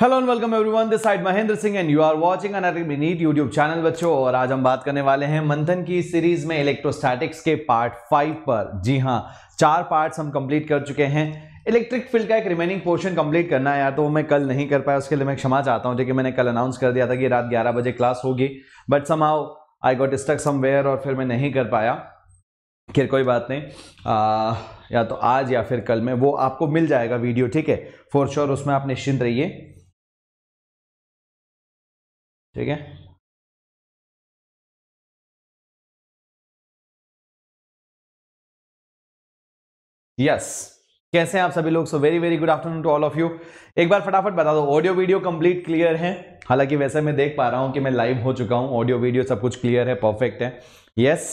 Hello and welcome everyone this side Mahendra Singh and you are watching another NEET YouTube channel बच्चों और आज हम बात करने वाले हैं मंथन की सीरीज में इलेक्ट्रोस्टैटिक्स के पार्ट फाइव पर जी हाँ चार पार्ट्स हम कंप्लीट कर चुके हैं इलेक्ट्रिक फील्ड का एक रिमेनिंग पोर्शन कंप्लीट करना है यार तो मैं कल नहीं कर पाया उसके लिए मैं क्षमा चाहता हूँ लेकिन मैंने कल अनाउंस कर दिया था कि रात ग्यारह बजे क्लास होगी but how I got stuck somewhere और फिर मैं नहीं कर पाया खैर कोई बात नहीं आ, या तो आज या फिर कल में वो आपको मिल जाएगा वीडियो ठीक है फॉर श्योर उसमें आप निश्चिंत रहिए ठीक है यस कैसे हैं आप सभी लोग so very very good afternoon to all of you एक बार फटाफट बता दो ऑडियो वीडियो कंप्लीट क्लियर है हालांकि वैसे मैं देख पा रहा हूं कि मैं लाइव हो चुका हूं ऑडियो वीडियो सब कुछ क्लियर है परफेक्ट है yes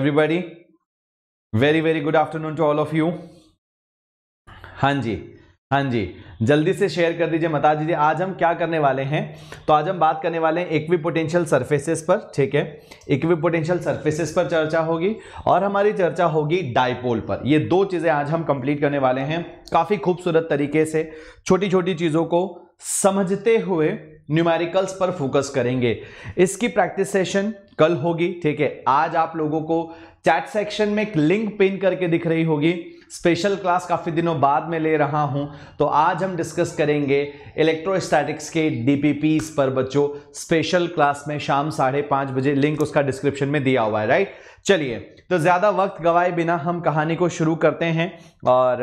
everybody very very good afternoon to all of you हाँ जी हाँ जी जल्दी से शेयर कर दीजिए बता दीजिए आज हम क्या करने वाले हैं तो आज हम बात करने वाले हैं इक्वी पोटेंशियल सर्फेसिस पर ठीक है इक्वी पोटेंशियल सर्फेसिस पर चर्चा होगी और हमारी चर्चा होगी डाइपोल पर ये दो चीज़ें आज हम कंप्लीट करने वाले हैं काफ़ी खूबसूरत तरीके से छोटी छोटी चीज़ों को समझते हुए न्यूमेरिकल्स पर फोकस करेंगे इसकी प्रैक्टिस सेशन कल होगी ठीक है आज आप लोगों को चैट सेक्शन में एक लिंक पिन करके दिख रही होगी स्पेशल क्लास काफ़ी दिनों बाद में ले रहा हूं तो आज हम डिस्कस करेंगे इलेक्ट्रोस्टैटिक्स के डीपीपीस पर बच्चों स्पेशल क्लास में शाम साढ़े पाँच बजे लिंक उसका डिस्क्रिप्शन में दिया हुआ है राइट चलिए तो ज़्यादा वक्त गवाए बिना हम कहानी को शुरू करते हैं और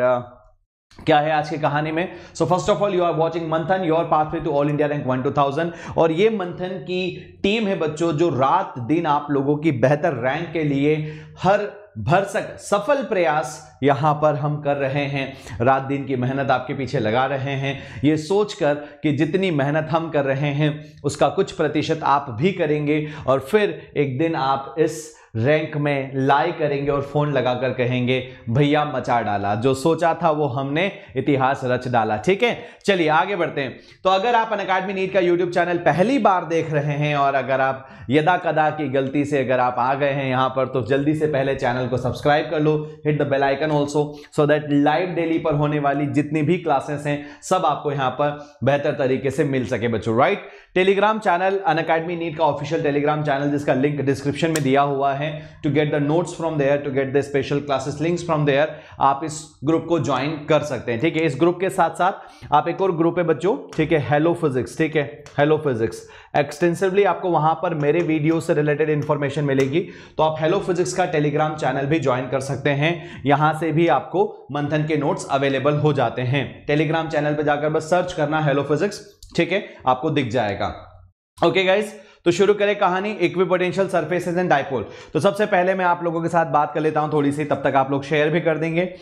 क्या है आज की कहानी में so first of all you are watching Manthan your pathway to all India rank one to thousand और ये मंथन की टीम है बच्चों जो रात दिन आप लोगों की बेहतर रैंक के लिए हर भरसक सफल प्रयास यहाँ पर हम कर रहे हैं रात दिन की मेहनत आपके पीछे लगा रहे हैं ये सोचकर कि जितनी मेहनत हम कर रहे हैं उसका कुछ प्रतिशत आप भी करेंगे और फिर एक दिन आप इस रैंक में लाई करेंगे और फोन लगाकर कहेंगे भैया मचा डाला जो सोचा था वो हमने इतिहास रच डाला ठीक है चलिए आगे बढ़ते हैं तो अगर आप अन अकाडमी नीट का यूट्यूब चैनल पहली बार देख रहे हैं और अगर आप यदा कदा की गलती से अगर आप आ गए हैं यहाँ पर तो जल्दी से पहले चैनल को सब्सक्राइब कर लो hit the bell icon also so that live daily पर होने वाली जितनी भी क्लासेस हैं सब आपको यहाँ पर बेहतर तरीके से मिल सके बच्चों right Telegram channel Unacademy NEET का ऑफिशियल टेलीग्राम चैनल जिसका लिंक डिस्क्रिप्शन में दिया हुआ है है to get the notes from there to get the special classes links from there आप इस ग्रुप को ज्वाइन कर सकते हैं ठीक है इस ग्रुप के साथ साथ आप एक और ग्रुप है बच्चों ठीक है हेलो फिजिक्स ठीक है हेलो फिजिक्स एक्सटेंसिवली आपको वहां पर मेरे वीडियो से रिलेटेड इंफॉर्मेशन मिलेगी तो आप हेलो फिजिक्स का टेलीग्राम चैनल भी ज्वाइन कर सकते हैं यहां से भी आपको मंथन के नोट्स अवेलेबल हो जाते हैं टेलीग्राम चैनल पर जाकर बस सर्च करना हेलो फिजिक्स ठीक है आपको दिख जाएगा ओके okay गाइज़ तो शुरू करें कहानी इक्विपोटेंशियल सर्फेसिस एंड डायपोल तो सबसे पहले मैं आप लोगों के साथ बात कर लेता हूं थोड़ी सी तब तक आप लोग शेयर भी कर देंगे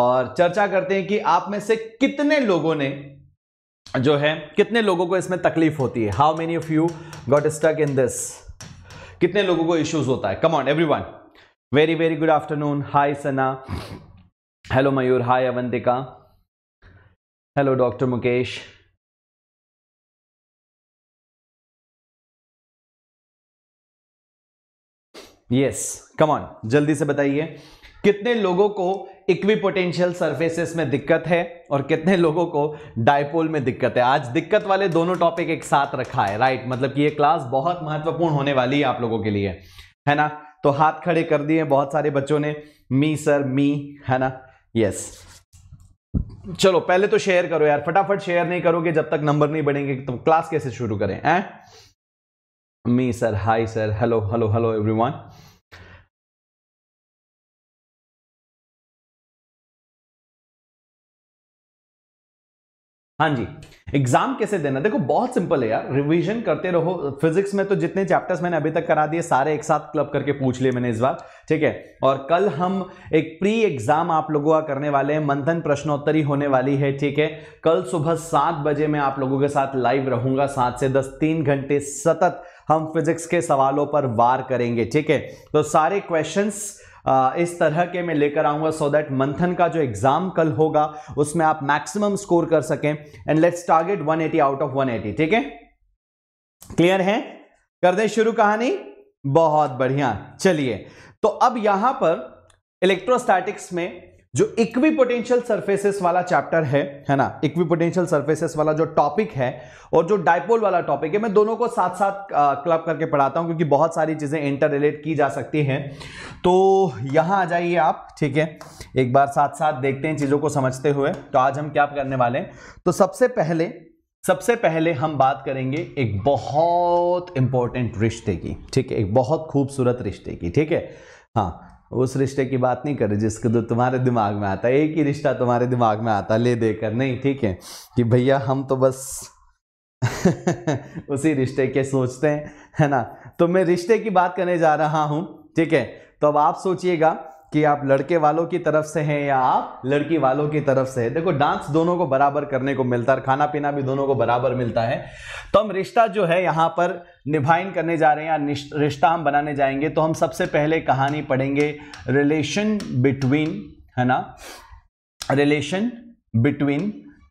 और चर्चा करते हैं कि आप में से कितने लोगों ने जो है कितने लोगों को इसमें तकलीफ होती है how many of you got stuck in this कितने लोगों को इश्यूज होता है come everyone very very good afternoon hi Sana hello Mayur hi Avantika hello doctor Mukesh yes come on जल्दी से बताइए कितने लोगों को इक्विपोटेंशियल सर्फेसिस में दिक्कत है और कितने लोगों को डायपोल में दिक्कत है आज दिक्कत वाले दोनों टॉपिक एक साथ रखा है राइट मतलब कि ये क्लास बहुत महत्वपूर्ण होने वाली है आप लोगों के लिए है ना तो हाथ खड़े कर दिए बहुत सारे बच्चों ने मी सर मी है ना यस चलो पहले तो शेयर करो यार फटाफट शेयर नहीं करोगे जब तक नंबर नहीं बढ़ेंगे तो क्लास कैसे शुरू करें ए? मी sir hi sir hello hello hello every हाँ जी एग्जाम कैसे देना देखो बहुत सिंपल है यार रिवीजन करते रहो फिजिक्स में तो जितने चैप्टर्स मैंने अभी तक करा दिए सारे एक साथ क्लब करके पूछ लिए मैंने इस बार ठीक है और कल हम एक प्री एग्जाम आप लोगों का करने वाले हैं मंथन प्रश्नोत्तरी होने वाली है ठीक है कल सुबह सात बजे मैं आप लोगों के साथ लाइव रहूंगा सात से दस तीन घंटे सतत हम फिजिक्स के सवालों पर वार करेंगे ठीक है तो सारे क्वेश्चंस इस तरह के मैं लेकर आऊंगा सो दैट मंथन का जो एग्ज़ाम कल होगा उसमें आप मैक्सिमम स्कोर कर सकें and let's target 180 out of eighty ठीक है क्लियर है कर दें शुरू कहानी बहुत बढ़िया चलिए तो अब यहां पर इलेक्ट्रोस्टैटिक्स में जो इक्वी पोटेंशियल सर्फेसेस वाला चैप्टर है है ना इक्वी पोटेंशियल सर्फेसेस वाला जो टॉपिक है और जो डायपोल वाला टॉपिक है मैं दोनों को साथ साथ क्लब करके पढ़ाता हूं क्योंकि बहुत सारी चीज़ें इंटर रिलेट की जा सकती हैं तो यहां आ जाइए आप ठीक है एक बार साथ साथ देखते हैं चीज़ों को समझते हुए तो आज हम क्या करने वाले हैं तो सबसे पहले सबसे पहले हम बात करेंगे एक बहुत इंपॉर्टेंट रिश्ते की ठीक है एक बहुत खूबसूरत रिश्ते की ठीक है हाँ उस रिश्ते की बात नहीं कर रहे जिसके तो तुम्हारे दिमाग में आता है एक ही रिश्ता तुम्हारे दिमाग में आता ले देकर नहीं ठीक है कि भैया हम तो बस उसी रिश्ते के सोचते हैं है ना तो मैं रिश्ते की बात करने जा रहा हूँ ठीक है तो अब आप सोचिएगा कि आप लड़के वालों की तरफ से हैं या आप लड़की वालों की तरफ से हैं देखो डांस दोनों को बराबर करने को मिलता है और खाना पीना भी दोनों को बराबर मिलता है तो हम रिश्ता जो है यहाँ पर निभाइन करने जा रहे हैं या रिश्ता हम बनाने जाएंगे तो हम सबसे पहले कहानी पढ़ेंगे रिलेशन बिटवीन है ना रिलेशन बिटवीन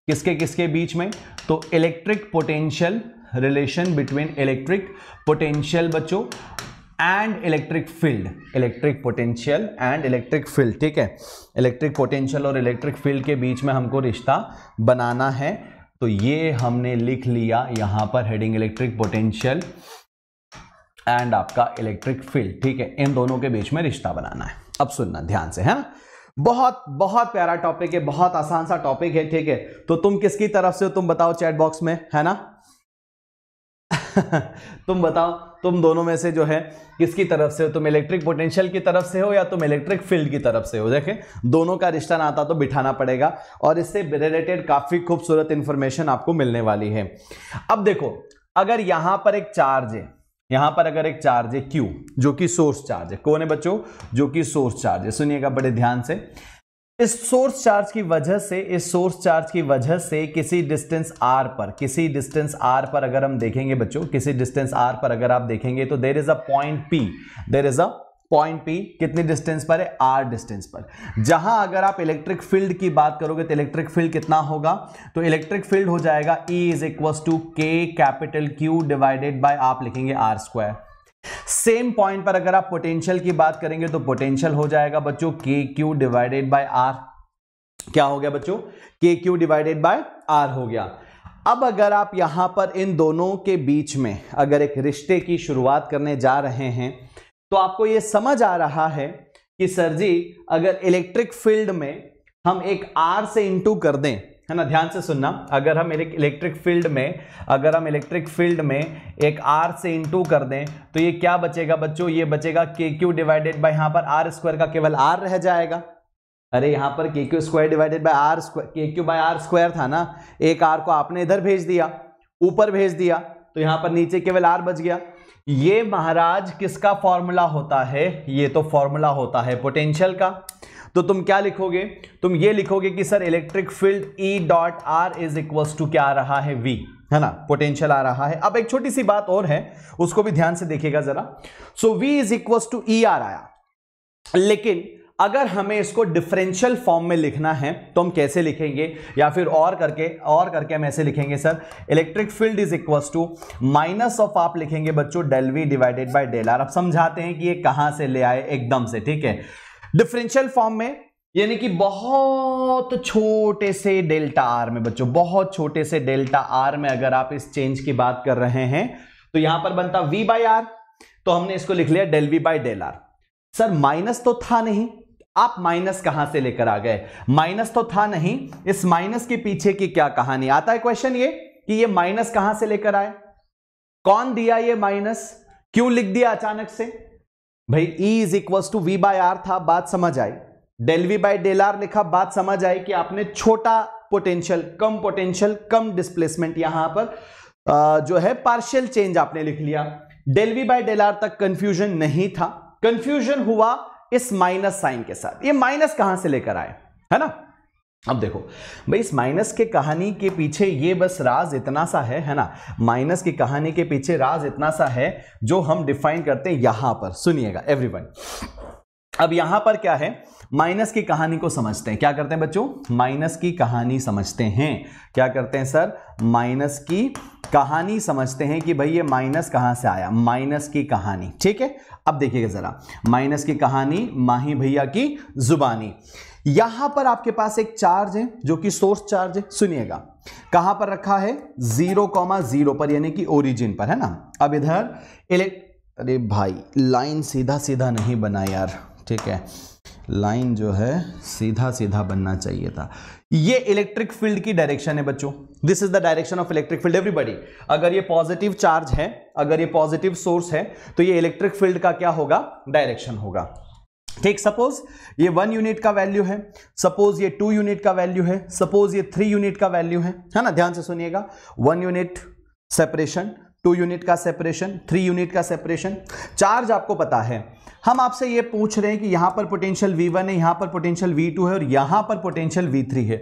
किसके किसके बीच में तो electric potential relation between electric potential बच्चों and electric field electric potential and electric field ठीक है इलेक्ट्रिक पोटेंशियल और इलेक्ट्रिक फील्ड के बीच में हमको रिश्ता बनाना है तो ये हमने लिख लिया यहां पर हेडिंग इलेक्ट्रिक पोटेंशियल एंड आपका इलेक्ट्रिक फील्ड ठीक है इन दोनों के बीच में रिश्ता बनाना है अब सुनना ध्यान से है हाँ? ना बहुत बहुत प्यारा टॉपिक है बहुत आसान सा टॉपिक है ठीक है तो तुम किसकी तरफ से हो तुम बताओ चैट बॉक्स में है ना तुम बताओ तुम दोनों में से जो है किसकी तरफ से हो तुम इलेक्ट्रिक पोटेंशियल की तरफ से हो या तुम इलेक्ट्रिक फील्ड की तरफ से हो देखे दोनों का रिश्ता नाता तो बिठाना पड़ेगा और इससे रिलेटेड काफ़ी खूबसूरत इंफॉर्मेशन आपको मिलने वाली है अब देखो अगर यहां पर एक चार्ज है यहां पर अगर एक चार्ज है क्यू जो कि सोर्स चार्ज है कौन है बच्चों जो कि सोर्स चार्ज है सुनिएगा बड़े ध्यान से इस सोर्स चार्ज की वजह से इस सोर्स चार्ज की वजह से किसी डिस्टेंस आर पर किसी डिस्टेंस आर पर अगर हम देखेंगे बच्चों किसी डिस्टेंस आर पर अगर आप देखेंगे तो there is a point P there is a point P कितनी डिस्टेंस पर है आर डिस्टेंस पर जहां अगर आप इलेक्ट्रिक फील्ड की बात करोगे तो इलेक्ट्रिक फील्ड कितना होगा तो इलेक्ट्रिक फील्ड हो जाएगा E is equal to K capital Q divided by आप लिखेंगे आर स्क्वायर सेम पॉइंट पर अगर आप पोटेंशियल की बात करेंगे तो पोटेंशियल हो जाएगा बच्चों के क्यू डिवाइडेड बाय आर क्या हो गया बच्चों के क्यू डिवाइडेड बाय आर हो गया अब अगर आप यहां पर इन दोनों के बीच में अगर एक रिश्ते की शुरुआत करने जा रहे हैं तो आपको यह समझ आ रहा है कि सर जी अगर इलेक्ट्रिक फील्ड में हम एक आर से इंटू कर दें है ना ध्यान से सुनना अगर हम इलेक्ट्रिक फील्ड में अगर हम इलेक्ट्रिक फील्ड में एक आर से इंटू कर दें तो ये क्या बचेगा बच्चों ये बचेगा के क्यू डिवाइडेड बाई यहाँ पर आर स्क्वायर का केवल आर रह जाएगा अरे यहाँ पर K Q square divided by R square K Q by R square था ना एक आर को आपने इधर भेज दिया ऊपर भेज दिया तो यहाँ पर नीचे केवल आर बच गया ये महाराज किसका फॉर्मूला होता है ये तो फॉर्मूला होता है पोटेंशियल का तो तुम क्या लिखोगे तुम ये लिखोगे कि sir electric field E dot R is equals to क्या आ रहा है वी है ना पोटेंशियल आ रहा है अब एक छोटी सी बात और है उसको भी ध्यान से देखिएगा जरा so V is equals to E R आया लेकिन अगर हमें इसको डिफरेंशियल फॉर्म में लिखना है तो हम कैसे लिखेंगे या फिर और करके और करके हम ऐसे लिखेंगे sir electric field is equal to minus of आप लिखेंगे बच्चों del V divided by del R अब समझाते हैं कि ये कहां से ले आए एकदम से ठीक है डिफरेंशियल फॉर्म में यानी कि बहुत छोटे से डेल्टा आर में बच्चों बहुत छोटे से डेल्टा आर में अगर आप इस चेंज की बात कर रहे हैं तो यहां पर बनता वी बाई आर तो हमने इसको लिख लिया del V by del R sir minus तो था नहीं आप माइनस कहां से लेकर आ गए माइनस तो था नहीं इस माइनस के पीछे की क्या कहानी आता है क्वेश्चन ये कि ये माइनस कहां से लेकर आए कौन दिया ये माइनस क्यों लिख दिया अचानक से भाई E is equal to V by R था बात समझ आई del V by del R लिखा बात समझ आई कि आपने छोटा पोटेंशियल कम पोटेंशियल कम डिस्प्लेसमेंट यहां पर जो है पार्शियल चेंज आपने लिख लिया del V by del R तक कंफ्यूजन नहीं था कंफ्यूजन हुआ इस माइनस साइन के साथ ये माइनस कहां से लेकर आए है ना अब देखो भाई इस माइनस के कहानी के पीछे ये बस राज इतना सा है है ना माइनस की कहानी के पीछे राज इतना सा है जो हम डिफाइन करते हैं यहां पर सुनिएगा एवरीवन अब यहां पर क्या है माइनस की कहानी को समझते हैं क्या करते हैं बच्चों माइनस की कहानी समझते हैं क्या करते हैं सर माइनस की कहानी समझते हैं कि भाई ये माइनस कहाँ से आया माइनस की कहानी ठीक है अब देखिएगा जरा माइनस की कहानी माही भैया की जुबानी यहां पर आपके पास एक चार्ज है जो कि सोर्स चार्ज है सुनिएगा कहां पर रखा है जीरो कॉमा जीरो पर यानी कि ओरिजिन पर है ना अब इधर इलेक्ट अरे भाई लाइन सीधा सीधा नहीं बना यार ठीक है लाइन जो है सीधा सीधा बनना चाहिए था ये इलेक्ट्रिक फील्ड की डायरेक्शन है बच्चों this is the direction of electric field everybody अगर ये पॉजिटिव चार्ज है अगर ये पॉजिटिव सोर्स है तो ये इलेक्ट्रिक फील्ड का क्या होगा डायरेक्शन होगा ठीक सपोज ये वन यूनिट का वैल्यू है सपोज ये टू यूनिट का वैल्यू है सपोज ये थ्री यूनिट का वैल्यू है है ना ध्यान से सुनिएगा one unit separation two unit का सेपरेशन थ्री यूनिट का सेपरेशन चार्ज आपको पता है हम आपसे ये पूछ रहे हैं कि यहां पर पोटेंशियल वन है यहां पर पोटेंशियल टू है और यहां पर पोटेंशियल थ्री है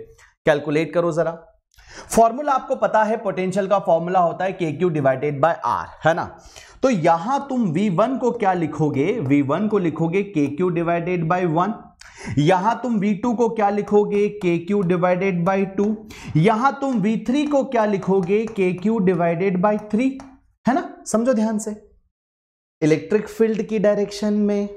कैलकुलेट करो ज़रा फॉर्मूला आपको पता है पोटेंशियल का फॉर्मूला होता है के क्यू डिवाइडेड बाय आर है ना तो यहां तुम वी वन को क्या लिखोगे वी वन को लिखोगे के क्यू डिवाइडेड बाई वन यहां तुम टू को क्या लिखोगे के क्यू डिवाइडेड बाई टू यहां तुम वी थ्री को क्या लिखोगे के क्यू डिवाइडेड बाई थ्री है ना समझो ध्यान से इलेक्ट्रिक फील्ड की डायरेक्शन में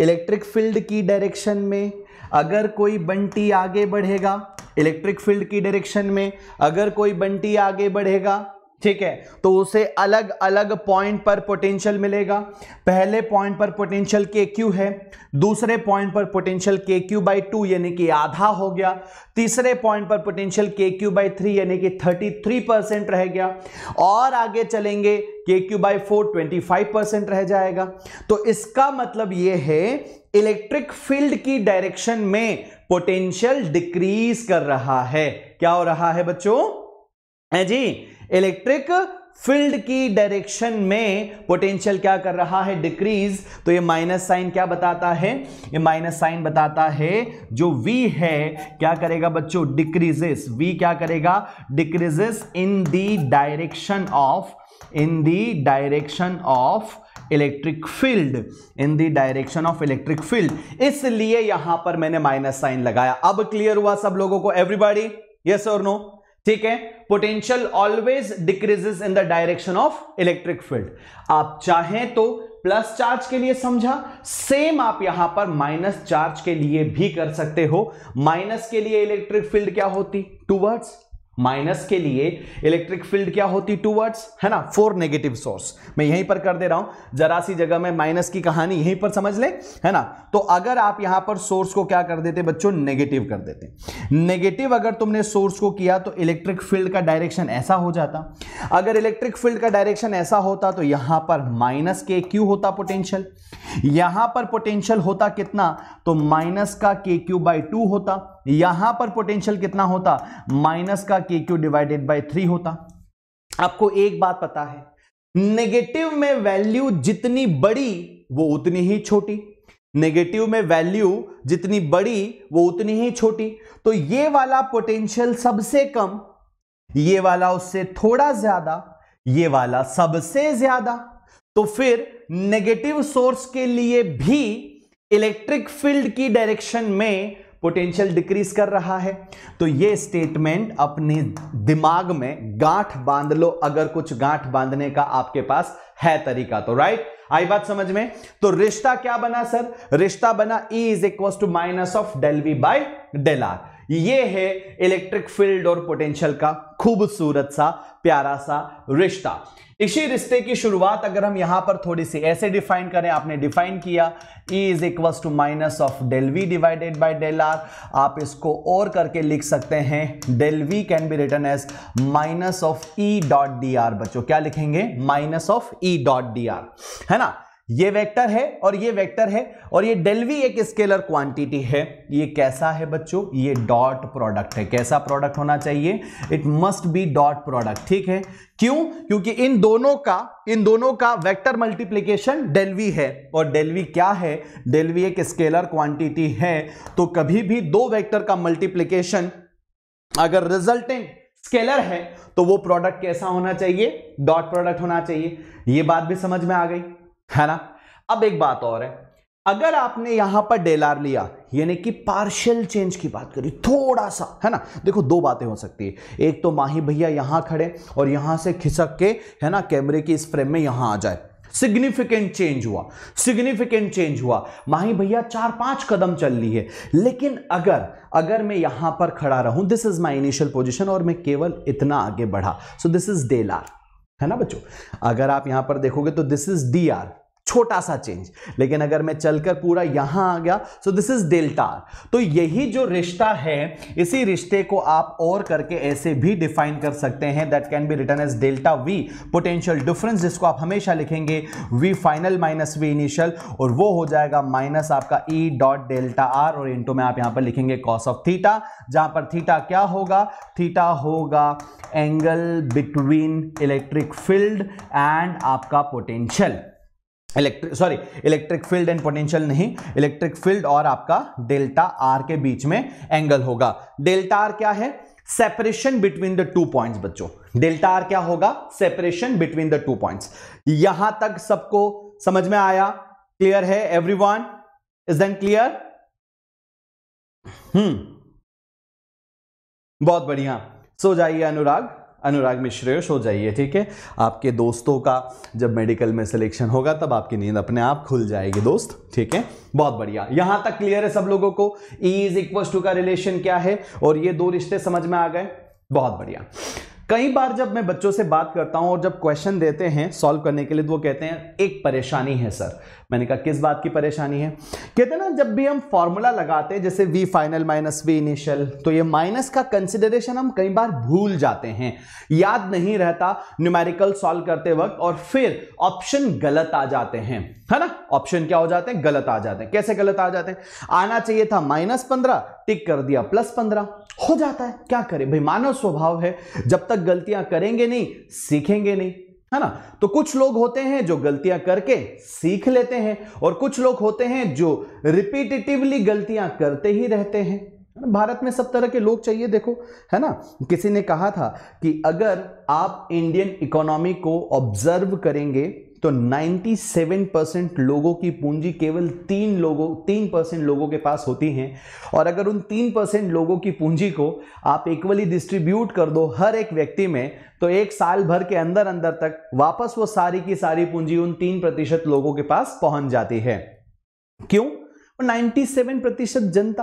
इलेक्ट्रिक फील्ड की डायरेक्शन में अगर कोई बंटी आगे बढ़ेगा इलेक्ट्रिक फील्ड की डायरेक्शन में अगर कोई बंटी आगे बढ़ेगा ठीक है तो उसे अलग अलग पॉइंट पर पोटेंशियल मिलेगा पहले पॉइंट पर पोटेंशियल के क्यू है दूसरे पॉइंट पर पोटेंशियल के क्यू बाई टू यानी कि आधा हो गया तीसरे पॉइंट पर पोटेंशियल के क्यू बाई थ्री यानी कि थर्टी थ्री परसेंट रह गया और आगे चलेंगे K Q by four twenty five percent रह जाएगा तो इसका मतलब यह है इलेक्ट्रिक फील्ड की डायरेक्शन में पोटेंशियल डिक्रीज कर रहा है क्या हो रहा है बच्चों है जी इलेक्ट्रिक फील्ड की डायरेक्शन में पोटेंशियल क्या कर रहा है डिक्रीज तो ये माइनस साइन क्या बताता है ये माइनस साइन बताता है जो v है क्या करेगा बच्चों डिक्रीजेस v क्या करेगा decreases in the direction of in the direction of electric field in the direction of electric field इसलिए यहां पर मैंने माइनस साइन लगाया अब क्लियर हुआ सब लोगों को एवरीबॉडी यस और नो ठीक है potential always decreases in the direction of electric field आप चाहें तो प्लस चार्ज के लिए समझा सेम आप यहां पर माइनस चार्ज के लिए भी कर सकते हो माइनस के लिए इलेक्ट्रिक फील्ड क्या होती टूवर्ड्स माइनस के लिए इलेक्ट्रिक फील्ड क्या होती वर्ड्स है ना फोर नेगेटिव सोर्स मैं यहीं पर कर दे रहा हूं जरा सी जगह में माइनस की कहानी यहीं पर समझ ले है ना तो अगर आप यहां पर सोर्स को क्या कर देते बच्चों नेगेटिव कर देते नेगेटिव अगर तुमने सोर्स को किया तो इलेक्ट्रिक फील्ड का डायरेक्शन ऐसा हो जाता अगर इलेक्ट्रिक फील्ड का डायरेक्शन ऐसा होता तो यहां पर माइनस के क्यू होता पोटेंशियल यहां पर पोटेंशियल होता कितना तो माइनस का के क्यू बाई टू होता यहां पर पोटेंशियल कितना होता माइनस का के क्यू डिवाइडेड बाई थ्री होता आपको एक बात पता है नेगेटिव में वैल्यू जितनी बड़ी वो उतनी ही छोटी नेगेटिव में वैल्यू जितनी बड़ी वो उतनी ही छोटी तो ये वाला पोटेंशियल सबसे कम ये वाला उससे थोड़ा ज्यादा ये वाला सबसे ज्यादा तो फिर नेगेटिव सोर्स के लिए भी इलेक्ट्रिक फील्ड की डायरेक्शन में पोटेंशियल डिक्रीज कर रहा है तो ये स्टेटमेंट अपने दिमाग में गांठ बांध लो अगर कुछ गांठ बांधने का आपके पास है तरीका तो राइट आई बात समझ में तो रिश्ता क्या बना सर रिश्ता बना E is equal to minus of del V by del R ये है इलेक्ट्रिक फील्ड और पोटेंशियल का खूबसूरत सा प्यारा सा रिश्ता इसी रिश्ते की शुरुआत अगर हम यहां पर थोड़ी सी ऐसे डिफाइन करें आपने डिफाइन किया E is equal to minus of del V divided by del R आप इसको और करके लिख सकते हैं del V can be written as minus of E dot D R बच्चों क्या लिखेंगे minus of E dot D R है ना ये वेक्टर है और ये वेक्टर है और ये डेलवी एक स्केलर क्वांटिटी है ये कैसा है बच्चों ये डॉट प्रोडक्ट है कैसा प्रोडक्ट होना चाहिए it must be dot product ठीक है क्यों क्योंकि इन दोनों का इन दोनों का वेक्टर मल्टीप्लिकेशन डेलवी है और डेलवी क्या है डेलवी एक स्केलर क्वांटिटी है तो कभी भी दो वैक्टर का मल्टीप्लीकेशन अगर रिजल्टेंट स्केलर है तो वो प्रोडक्ट कैसा होना चाहिए डॉट प्रोडक्ट होना चाहिए ये बात भी समझ में आ गई है ना अब एक बात और है अगर आपने यहां पर डेलार लिया यानी कि पार्शियल चेंज की बात करी थोड़ा सा है ना देखो दो बातें हो सकती है एक तो माही भैया यहां खड़े और यहां से खिसक के है ना कैमरे की इस फ्रेम में यहां आ जाए सिग्निफिकेंट चेंज हुआ सिग्निफिकेंट चेंज हुआ माही भैया चार पांच कदम चल ली है लेकिन अगर अगर मैं यहां पर खड़ा रहूं this is my initial position और मैं केवल इतना आगे बढ़ा सो दिस इज डेलार है ना बच्चों अगर आप यहां पर देखोगे तो दिस इज डी आर छोटा सा चेंज लेकिन अगर मैं चलकर पूरा यहां आ गया so this is delta R तो यही जो रिश्ता है इसी रिश्ते को आप और करके ऐसे भी डिफाइन कर सकते हैं that can be written as delta V potential difference जिसको आप हमेशा लिखेंगे V final minus V initial और वो हो जाएगा माइनस आपका ई डॉट डेल्टा आर और इंटू में आप यहां पर लिखेंगे कॉस ऑफ थीटा जहां पर थीटा क्या होगा थीटा होगा angle between electric field and आपका potential electric sorry electric field and potential नहीं इलेक्ट्रिक फील्ड और आपका डेल्टा आर के बीच में एंगल होगा डेल्टा आर क्या है separation between the two points बच्चों डेल्टा आर क्या होगा separation between the two points यहां तक सबको समझ में आया क्लियर है everyone is then clear hmm बहुत बढ़िया सो जाइए अनुराग अनुराग में श्रेयस हो जाइए ठीक है आपके दोस्तों का जब मेडिकल में सिलेक्शन होगा तब आपकी नींद अपने आप खुल जाएगी दोस्त ठीक है बहुत बढ़िया यहां तक क्लियर है सब लोगों को ई इज इक्वल टू का रिलेशन क्या है और ये दो रिश्ते समझ में आ गए बहुत बढ़िया कई बार जब मैं बच्चों से बात करता हूं और जब क्वेश्चन देते हैं सॉल्व करने के लिए तो वो कहते हैं एक परेशानी है सर मैंने कहा किस बात की परेशानी है कहते ना जब भी हम फॉर्मूला लगाते हैं जैसे v final minus V initial तो ये माइनस का कंसिडरेशन हम कई बार भूल जाते हैं याद नहीं रहता न्यूमेरिकल सॉल्व करते वक्त और फिर ऑप्शन गलत आ जाते हैं है ना ऑप्शन क्या हो जाते हैं गलत आ जाते हैं कैसे गलत आ जाते हैं आना चाहिए था माइनस पंद्रह टिक कर दिया प्लस पंद्रह हो जाता है क्या करें भाई मानव स्वभाव है जब तक गलतियां करेंगे नहीं सीखेंगे नहीं है ना तो कुछ लोग होते हैं जो गलतियां करके सीख लेते हैं और कुछ लोग होते हैं जो रिपीटिटिवली गलतियां करते ही रहते हैं भारत में सब तरह के लोग चाहिए देखो है ना किसी ने कहा था कि अगर आप इंडियन इकोनॉमी को ऑब्जर्व करेंगे तो 97 परसेंट लोगों की पूंजी केवल तीन लोगों तीन परसेंट लोगों के पास होती है और अगर उन तीन परसेंट लोगों की पूंजी को आप इक्वली डिस्ट्रीब्यूट कर दो हर एक व्यक्ति में तो एक साल भर के अंदर अंदर तक वापस वो सारी की सारी पूंजी उन तीन प्रतिशत लोगों के पास पहुंच जाती है क्यों 97 प्रतिशत जनता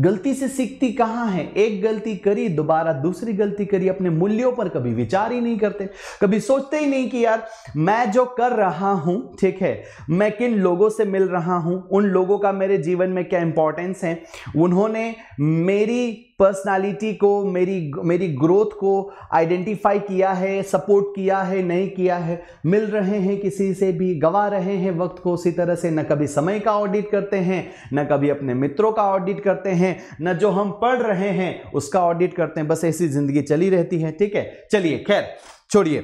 गलती से सीखती कहाँ है एक गलती करी दोबारा दूसरी गलती करी अपने मूल्यों पर कभी विचार ही नहीं करते कभी सोचते ही नहीं कि यार मैं जो कर रहा हूं ठीक है मैं किन लोगों से मिल रहा हूं उन लोगों का मेरे जीवन में क्या इंपॉर्टेंस है उन्होंने मेरी पर्सनालिटी को मेरी मेरी ग्रोथ को आइडेंटिफाई किया है सपोर्ट किया है नहीं किया है मिल रहे हैं किसी से भी गवा रहे हैं वक्त को उसी तरह से न कभी समय का ऑडिट करते हैं न कभी अपने मित्रों का ऑडिट करते हैं न जो हम पढ़ रहे हैं उसका ऑडिट करते हैं बस ऐसी ज़िंदगी चली रहती है ठीक है चलिए खैर छोड़िए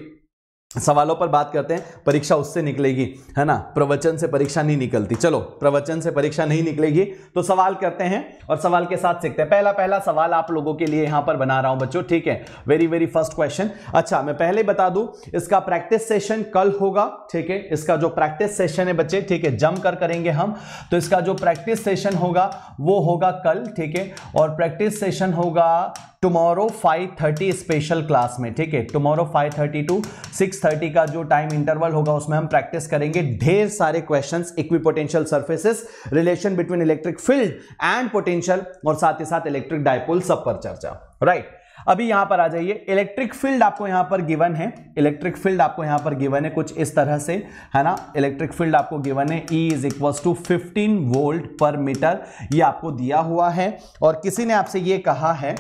सवालों पर बात करते हैं परीक्षा उससे निकलेगी है ना प्रवचन से परीक्षा नहीं निकलती चलो प्रवचन से परीक्षा नहीं निकलेगी तो सवाल करते हैं और सवाल के साथ सीखते हैं पहला पहला सवाल आप लोगों के लिए यहां पर बना रहा हूं बच्चों ठीक है वेरी वेरी फर्स्ट क्वेश्चन अच्छा मैं पहले बता दूं इसका प्रैक्टिस सेशन कल होगा ठीक है इसका जो प्रैक्टिस सेशन है बच्चे ठीक है जम कर करेंगे हम तो इसका जो प्रैक्टिस सेशन होगा वो होगा कल ठीक है और प्रैक्टिस सेशन होगा टुमारो 5:30 स्पेशल क्लास में ठीक है टुमारो 5:30 टू सिक्स का जो टाइम इंटरवल होगा उसमें हम प्रैक्टिस करेंगे ढेर सारे questions equipotential surfaces relation between electric field and potential और साथ ही साथ इलेक्ट्रिक डायपोल सब पर चर्चा राइट right. अभी यहां पर आ जाइए इलेक्ट्रिक फील्ड आपको यहां पर गिवन है इलेक्ट्रिक फील्ड आपको यहां पर गिवन है कुछ इस तरह से है ना इलेक्ट्रिक फील्ड आपको गिवन है E is equal to 15 volt per metre ये आपको दिया हुआ है और किसी ने आपसे ये कहा है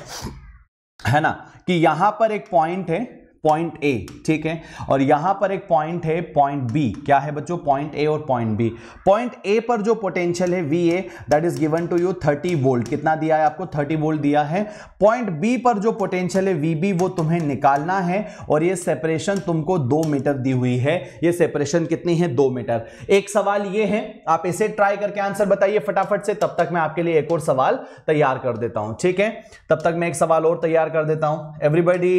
है ना कि यहां पर एक पॉइंट है पॉइंट ए ठीक है और यहां पर एक पॉइंट है पॉइंट बी क्या है बच्चों पॉइंट ए और पॉइंट बी पॉइंट ए पर जो पोटेंशियल है V A that is given to you 30 volt कितना दिया है आपको 30 वोल्ट दिया है पॉइंट बी पर जो पोटेंशियल है वी बी वो तुम्हें निकालना है और ये सेपरेशन तुमको दो मीटर दी हुई है ये सेपरेशन कितनी है दो मीटर एक सवाल ये है आप इसे ट्राई करके आंसर बताइए फटाफट से तब तक मैं आपके लिए एक और सवाल तैयार कर देता हूं ठीक है तब तक मैं एक सवाल और तैयार कर देता हूं एवरीबडी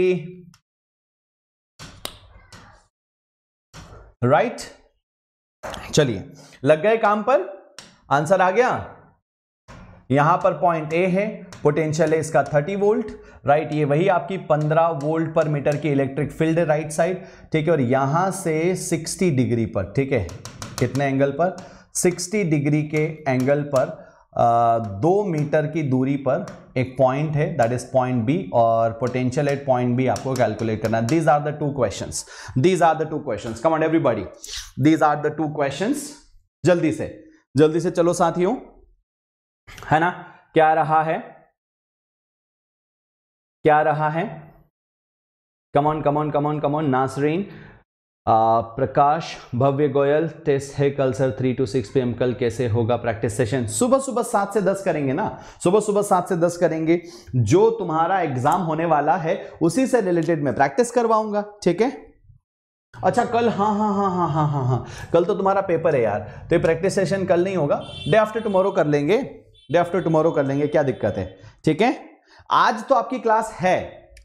राइट चलिए लग गए काम पर आंसर आ गया यहां पर पॉइंट ए है पोटेंशियल है इसका 30 वोल्ट राइट ये वही आपकी 15 वोल्ट पर मीटर की इलेक्ट्रिक फील्ड है राइट साइड ठीक है और यहां से 60 डिग्री पर ठीक है कितने एंगल पर 60 डिग्री के एंगल पर दो मीटर की दूरी पर एक पॉइंट है दैट इज पॉइंट बी और पोटेंशियल एट पॉइंट बी आपको कैलकुलेट करना these are the two question these are the two question come on everybody these are the two question जल्दी से जल्दी से चलो साथियों है ना क्या रहा है क्या रहा है come on come on come on come on Nasreen Prakash Bhavya Goyal test है कल sir three two six P कल कैसे होगा प्रैक्टिस सेशन सुबह सुबह सात से दस करेंगे ना सुबह सुबह सात से दस करेंगे जो तुम्हारा एग्जाम होने वाला है उसी से रिलेटेड मैं प्रैक्टिस करवाऊंगा ठीक है अच्छा कल हाँ हाँ हाँ हाँ हाँ हाँ हाँ कल तो तुम्हारा पेपर है यार तो ये प्रैक्टिस सेशन कल नहीं होगा डे आफ्टर टुमारो कर लेंगे डे आफ्टर टुमारो कर लेंगे क्या दिक्कत है ठीक है आज तो आपकी क्लास है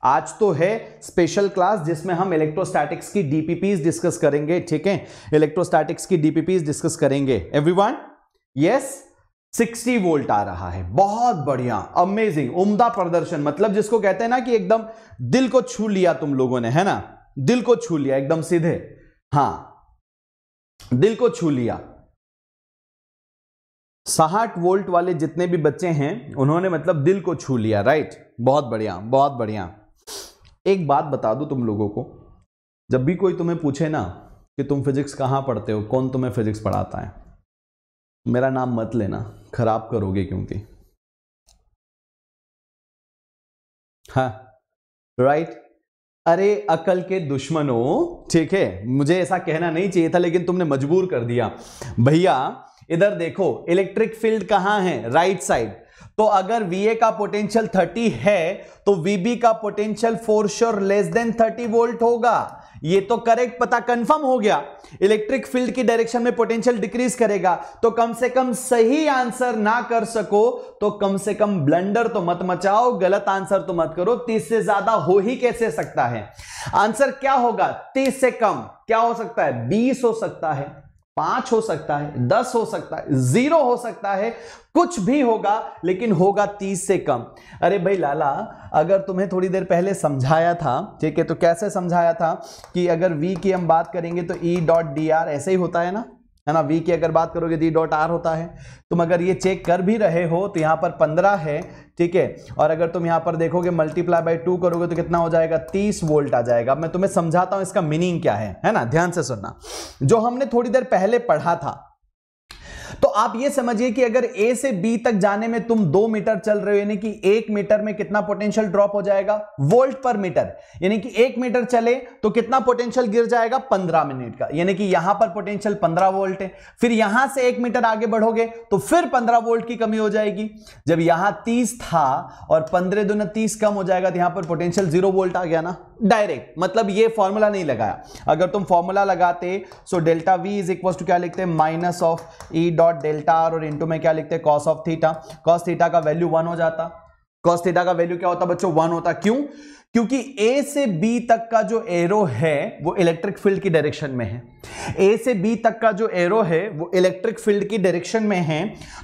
आज तो है स्पेशल क्लास जिसमें हम इलेक्ट्रोस्टैटिक्स की डीपीपीज डिस्कस करेंगे ठीक है इलेक्ट्रोस्टैटिक्स की डीपीपीज डिस्कस करेंगे एवरीवन यस 60 वोल्ट आ रहा है बहुत बढ़िया अमेजिंग उम्दा प्रदर्शन मतलब जिसको कहते हैं ना कि एकदम दिल को छू लिया तुम लोगों ने है ना दिल को छू लिया एकदम सीधे हां दिल को छू लिया साहठ वोल्ट वाले जितने भी बच्चे हैं उन्होंने मतलब दिल को छू लिया राइट बहुत बढ़िया बहुत बढ़िया एक बात बता दो तुम लोगों को जब भी कोई तुम्हें पूछे ना कि तुम फिजिक्स कहाँ पढ़ते हो कौन तुम्हें फिजिक्स पढ़ाता है मेरा नाम मत लेना खराब करोगे क्योंकि हाँ राइट अरे अकल के दुश्मनों ठीक है मुझे ऐसा कहना नहीं चाहिए था लेकिन तुमने मजबूर कर दिया भैया इधर देखो इलेक्ट्रिक फील्ड कहाँ है राइट साइड तो अगर VA का पोटेंशियल 30 है तो VB का potential for sure less than 30 volt होगा ये तो करेक्ट पता कंफर्म हो गया इलेक्ट्रिक फील्ड की डायरेक्शन में पोटेंशियल डिक्रीज करेगा तो कम से कम सही आंसर ना कर सको तो कम से कम ब्लंडर तो मत मचाओ गलत आंसर तो मत करो तीस से ज्यादा हो ही कैसे सकता है आंसर क्या होगा तीस से कम क्या हो सकता है बीस हो सकता है पांच हो सकता है दस हो सकता है जीरो हो सकता है कुछ भी होगा लेकिन होगा तीस से कम अरे भाई लाला अगर तुम्हें थोड़ी देर पहले समझाया था ठीक है तो कैसे समझाया था कि अगर v की हम बात करेंगे तो e डॉट डी आर ऐसे ही होता है ना है ना वी की अगर बात करोगे डी डॉट आर होता है तुम अगर ये चेक कर भी रहे हो तो यहाँ पर पंद्रह है ठीक है और अगर तुम यहाँ पर देखोगे मल्टीप्लाई बाई टू करोगे तो कितना हो जाएगा तीस वोल्ट आ जाएगा मैं तुम्हें समझाता हूँ इसका मीनिंग क्या है है ना ध्यान से सुनना जो हमने थोड़ी देर पहले पढ़ा था तो आप ये समझिए कि अगर ए से बी तक जाने में तुम दो मीटर चल रहे हो यानी कि एक मीटर में कितना पोटेंशियल ड्रॉप हो जाएगा वोल्ट पर मीटर यानी कि एक मीटर चले तो कितना पोटेंशियल गिर जाएगा पंद्रह मिनट का यानी कि यहां पर पोटेंशियल पंद्रह वोल्ट है फिर यहां से एक मीटर आगे बढ़ोगे तो फिर पंद्रह वोल्ट की कमी हो जाएगी जब यहां तीस था और पंद्रह दुना तीस कम हो जाएगा तो यहां पर पोटेंशियल जीरो वोल्ट आ गया ना डायरेक्ट मतलब ये फॉर्मूला नहीं लगाया अगर तुम फॉर्मूला लगाते so delta V is equal to क्या लिखते हैं minus of E dot dot delta R और इंटू में क्या लिखते हैं cos of theta cos theta का वैल्यू वन हो जाता कॉस थीटा का वैल्यू क्या होता बच्चों वन होता क्यों क्योंकि ए से बी तक का जो एरो है वो इलेक्ट्रिक फील्ड की डायरेक्शन में है ए से बी तक का जो एरो है वो इलेक्ट्रिक फील्ड की डायरेक्शन में है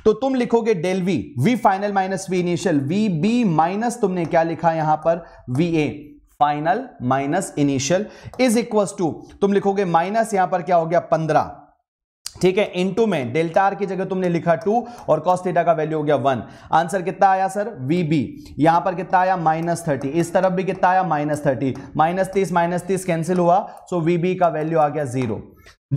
तो तुम लिखोगे del V V final minus V initial V B minus तुमने क्या लिखा यहां पर V A final minus initial is equal to तुम लिखोगे माइनस यहां पर क्या हो गया पंद्रह ठीक है इनटू में डेल्टा आर की जगह तुमने लिखा टू और कॉस थीटा का वैल्यू हो गया वन आंसर कितना आया सर वी बी यहां पर कितना आया माइनस थर्टी इस तरफ भी कितना आया माइनस थर्टी माइनस तीस माइनस तीस कैंसिल हुआ सो वी बी का वैल्यू आ गया जीरो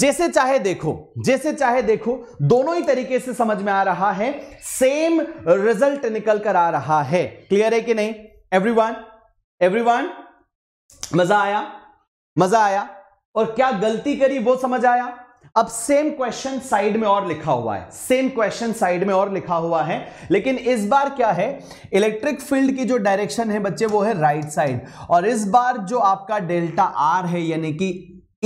जैसे चाहे देखो जैसे चाहे देखो दोनों ही तरीके से समझ में आ रहा है सेम रिजल्ट निकल कर आ रहा है क्लियर है कि नहीं एवरी वन एवरी वन मजा आया मजा आया और क्या गलती करी वो समझ आया अब सेम क्वेश्चन साइड में और लिखा हुआ है सेम क्वेश्चन साइड में और लिखा हुआ है लेकिन इस बार क्या है इलेक्ट्रिक फील्ड की जो डायरेक्शन है बच्चे वो है राइट right साइड और इस बार जो आपका डेल्टा आर है यानी कि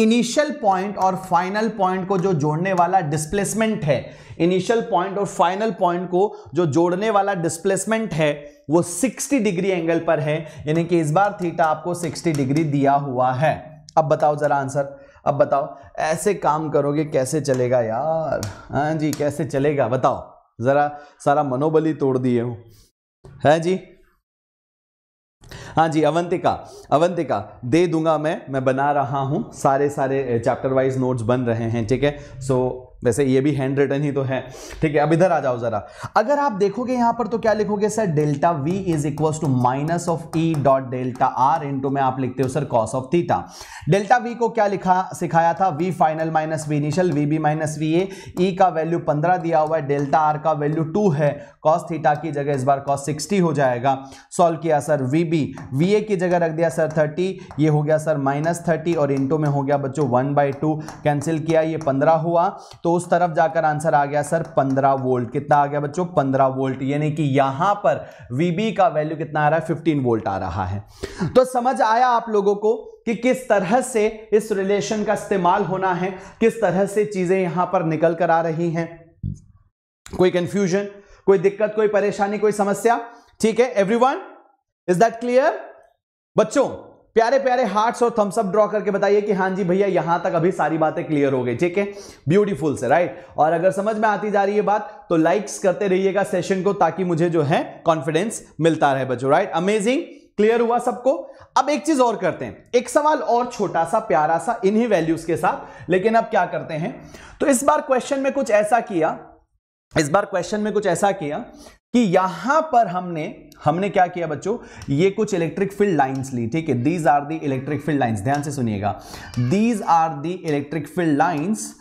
इनिशियल पॉइंट और फाइनल पॉइंट को जो जोड़ने वाला डिस्प्लेसमेंट है इनिशियल पॉइंट और फाइनल पॉइंट को जो जोड़ने वाला डिस्प्लेसमेंट है वो 60 डिग्री एंगल पर है यानी कि इस बार थीटा आपको 60 डिग्री दिया हुआ है अब बताओ जरा आंसर अब बताओ ऐसे काम करोगे कैसे चलेगा यार हाँ जी कैसे चलेगा बताओ ज़रा सारा मनोबली तोड़ दिए हो है जी हाँ जी अवंतिका अवंतिका दे दूंगा मैं मैं बना रहा हूँ सारे सारे चैप्टर वाइज नोट्स बन रहे हैं ठीक है सो वैसे ये भी हैंड रिटर्न ही तो है ठीक है अब इधर आ जाओ जरा अगर आप देखोगे यहां पर तो क्या लिखोगे sir delta V is equal to minus of E dot delta R into में आप लिखते हो sir cos of theta delta V को क्या लिखा सिखाया था V final minus V initial V B minus V A E का वैल्यू पंद्रह दिया हुआ है डेल्टा आर का वैल्यू टू है कॉस थीटा की जगह इस बार कॉस सिक्सटी हो जाएगा सॉल्व किया sir V B V A की जगह रख दिया सर थर्टी ये हो गया सर माइनस थर्टी और इंटू में हो गया बच्चों वन बाई टू कैंसिल किया ये पंद्रह हुआ तो उस तरफ जाकर आंसर आ गया सर 15 वोल्ट कितना आ गया बच्चों 15 वोल्ट यानी कि यहां पर वीबी का वैल्यू कितना आ रहा है 15 वोल्ट आ रहा है तो समझ आया आप लोगों को कि किस तरह से इस रिलेशन का इस्तेमाल होना है किस तरह से चीजें यहां पर निकल कर आ रही हैं कोई कंफ्यूजन कोई दिक्कत कोई परेशानी कोई समस्या ठीक है एवरीवन इज दैट क्लियर बच्चों प्यारे प्यारे हार्ट्स और थम्स अप ड्रॉ करके बताइए कि हाँ जी भैया यहां तक अभी सारी बातें क्लियर हो गई ठीक है ब्यूटीफुल से राइट और अगर समझ में आती जा रही है बात तो लाइक्स करते रहिएगा सेशन को ताकि मुझे जो है कॉन्फिडेंस मिलता रहे बच्चों राइट अमेजिंग क्लियर हुआ सबको अब एक चीज और करते हैं एक सवाल और छोटा सा प्यारा सा इन्हीं वैल्यूज के साथ लेकिन अब क्या करते हैं तो इस बार क्वेश्चन में कुछ ऐसा किया इस बार क्वेश्चन में कुछ ऐसा किया कि यहां पर हमने हमने क्या किया बच्चों ये कुछ इलेक्ट्रिक फील्ड लाइंस ली ठीक है these are the electric field lines ध्यान से सुनिएगा these are the electric field lines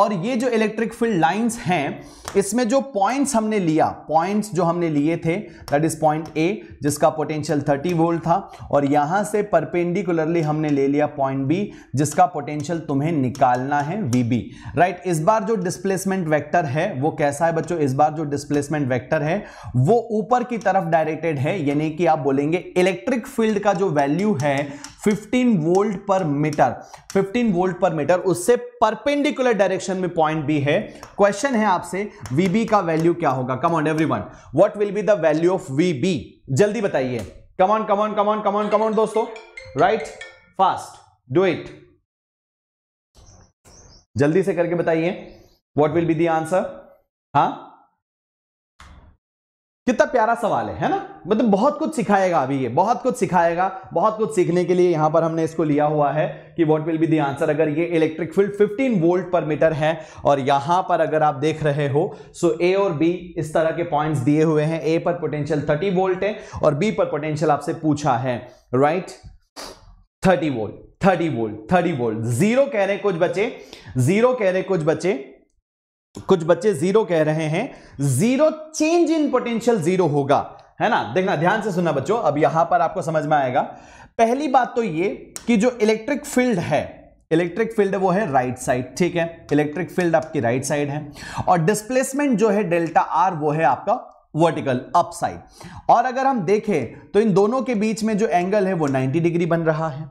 और ये जो इलेक्ट्रिक फील्ड लाइंस हैं इसमें जो पॉइंट्स हमने लिया पॉइंट्स जो हमने लिए थे दैट इज पॉइंट ए जिसका पोटेंशियल 30 वोल्ट था और यहां से परपेंडिकुलरली हमने ले लिया पॉइंट बी जिसका पोटेंशियल तुम्हें निकालना है वी बी राइट इस बार जो डिस्प्लेसमेंट वेक्टर है वो कैसा है बच्चों इस बार जो डिस्प्लेसमेंट वैक्टर है वो ऊपर की तरफ डायरेक्टेड है यानी कि आप बोलेंगे इलेक्ट्रिक फील्ड का जो वैल्यू है 15 volt per metre 15 volt per metre उससे परपेंडिकुलर डायरेक्शन में पॉइंट बी है क्वेश्चन है आपसे वीबी का वैल्यू क्या होगा come on everyone what will be the value of V B जल्दी बताइए come on come on come on come on come on दोस्तों राइट फास्ट डू इट जल्दी से करके बताइए what will be the answer हाँ कितना प्यारा सवाल है है ना मतलब बहुत कुछ सिखाएगा अभी ये बहुत कुछ सिखाएगा बहुत कुछ सीखने के लिए यहां पर हमने इसको लिया हुआ है कि what will be the answer अगर ये electric field 15 volt per metre है और यहां पर अगर आप देख रहे हो सो ए और बी इस तरह के पॉइंट्स दिए हुए हैं ए पर पोटेंशियल थर्टी वोल्ट है और बी पर पोटेंशियल आपसे पूछा है right thirty volt thirty volt thirty volt zero कह रहे कुछ बचे जीरो कह रहे कुछ बचे कुछ बच्चे जीरो कह रहे हैं zero change in potential zero होगा है ना देखना ध्यान से सुनना बच्चों अब यहां पर आपको समझ में आएगा पहली बात तो ये कि जो इलेक्ट्रिक फील्ड है इलेक्ट्रिक फील्ड वो है राइट साइड ठीक है इलेक्ट्रिक फील्ड आपकी राइट right साइड है और डिस्प्लेसमेंट जो है डेल्टा आर वो है आपका वर्टिकल अपसाइड और अगर हम देखें तो इन दोनों के बीच में जो एंगल है वो 90 डिग्री बन रहा है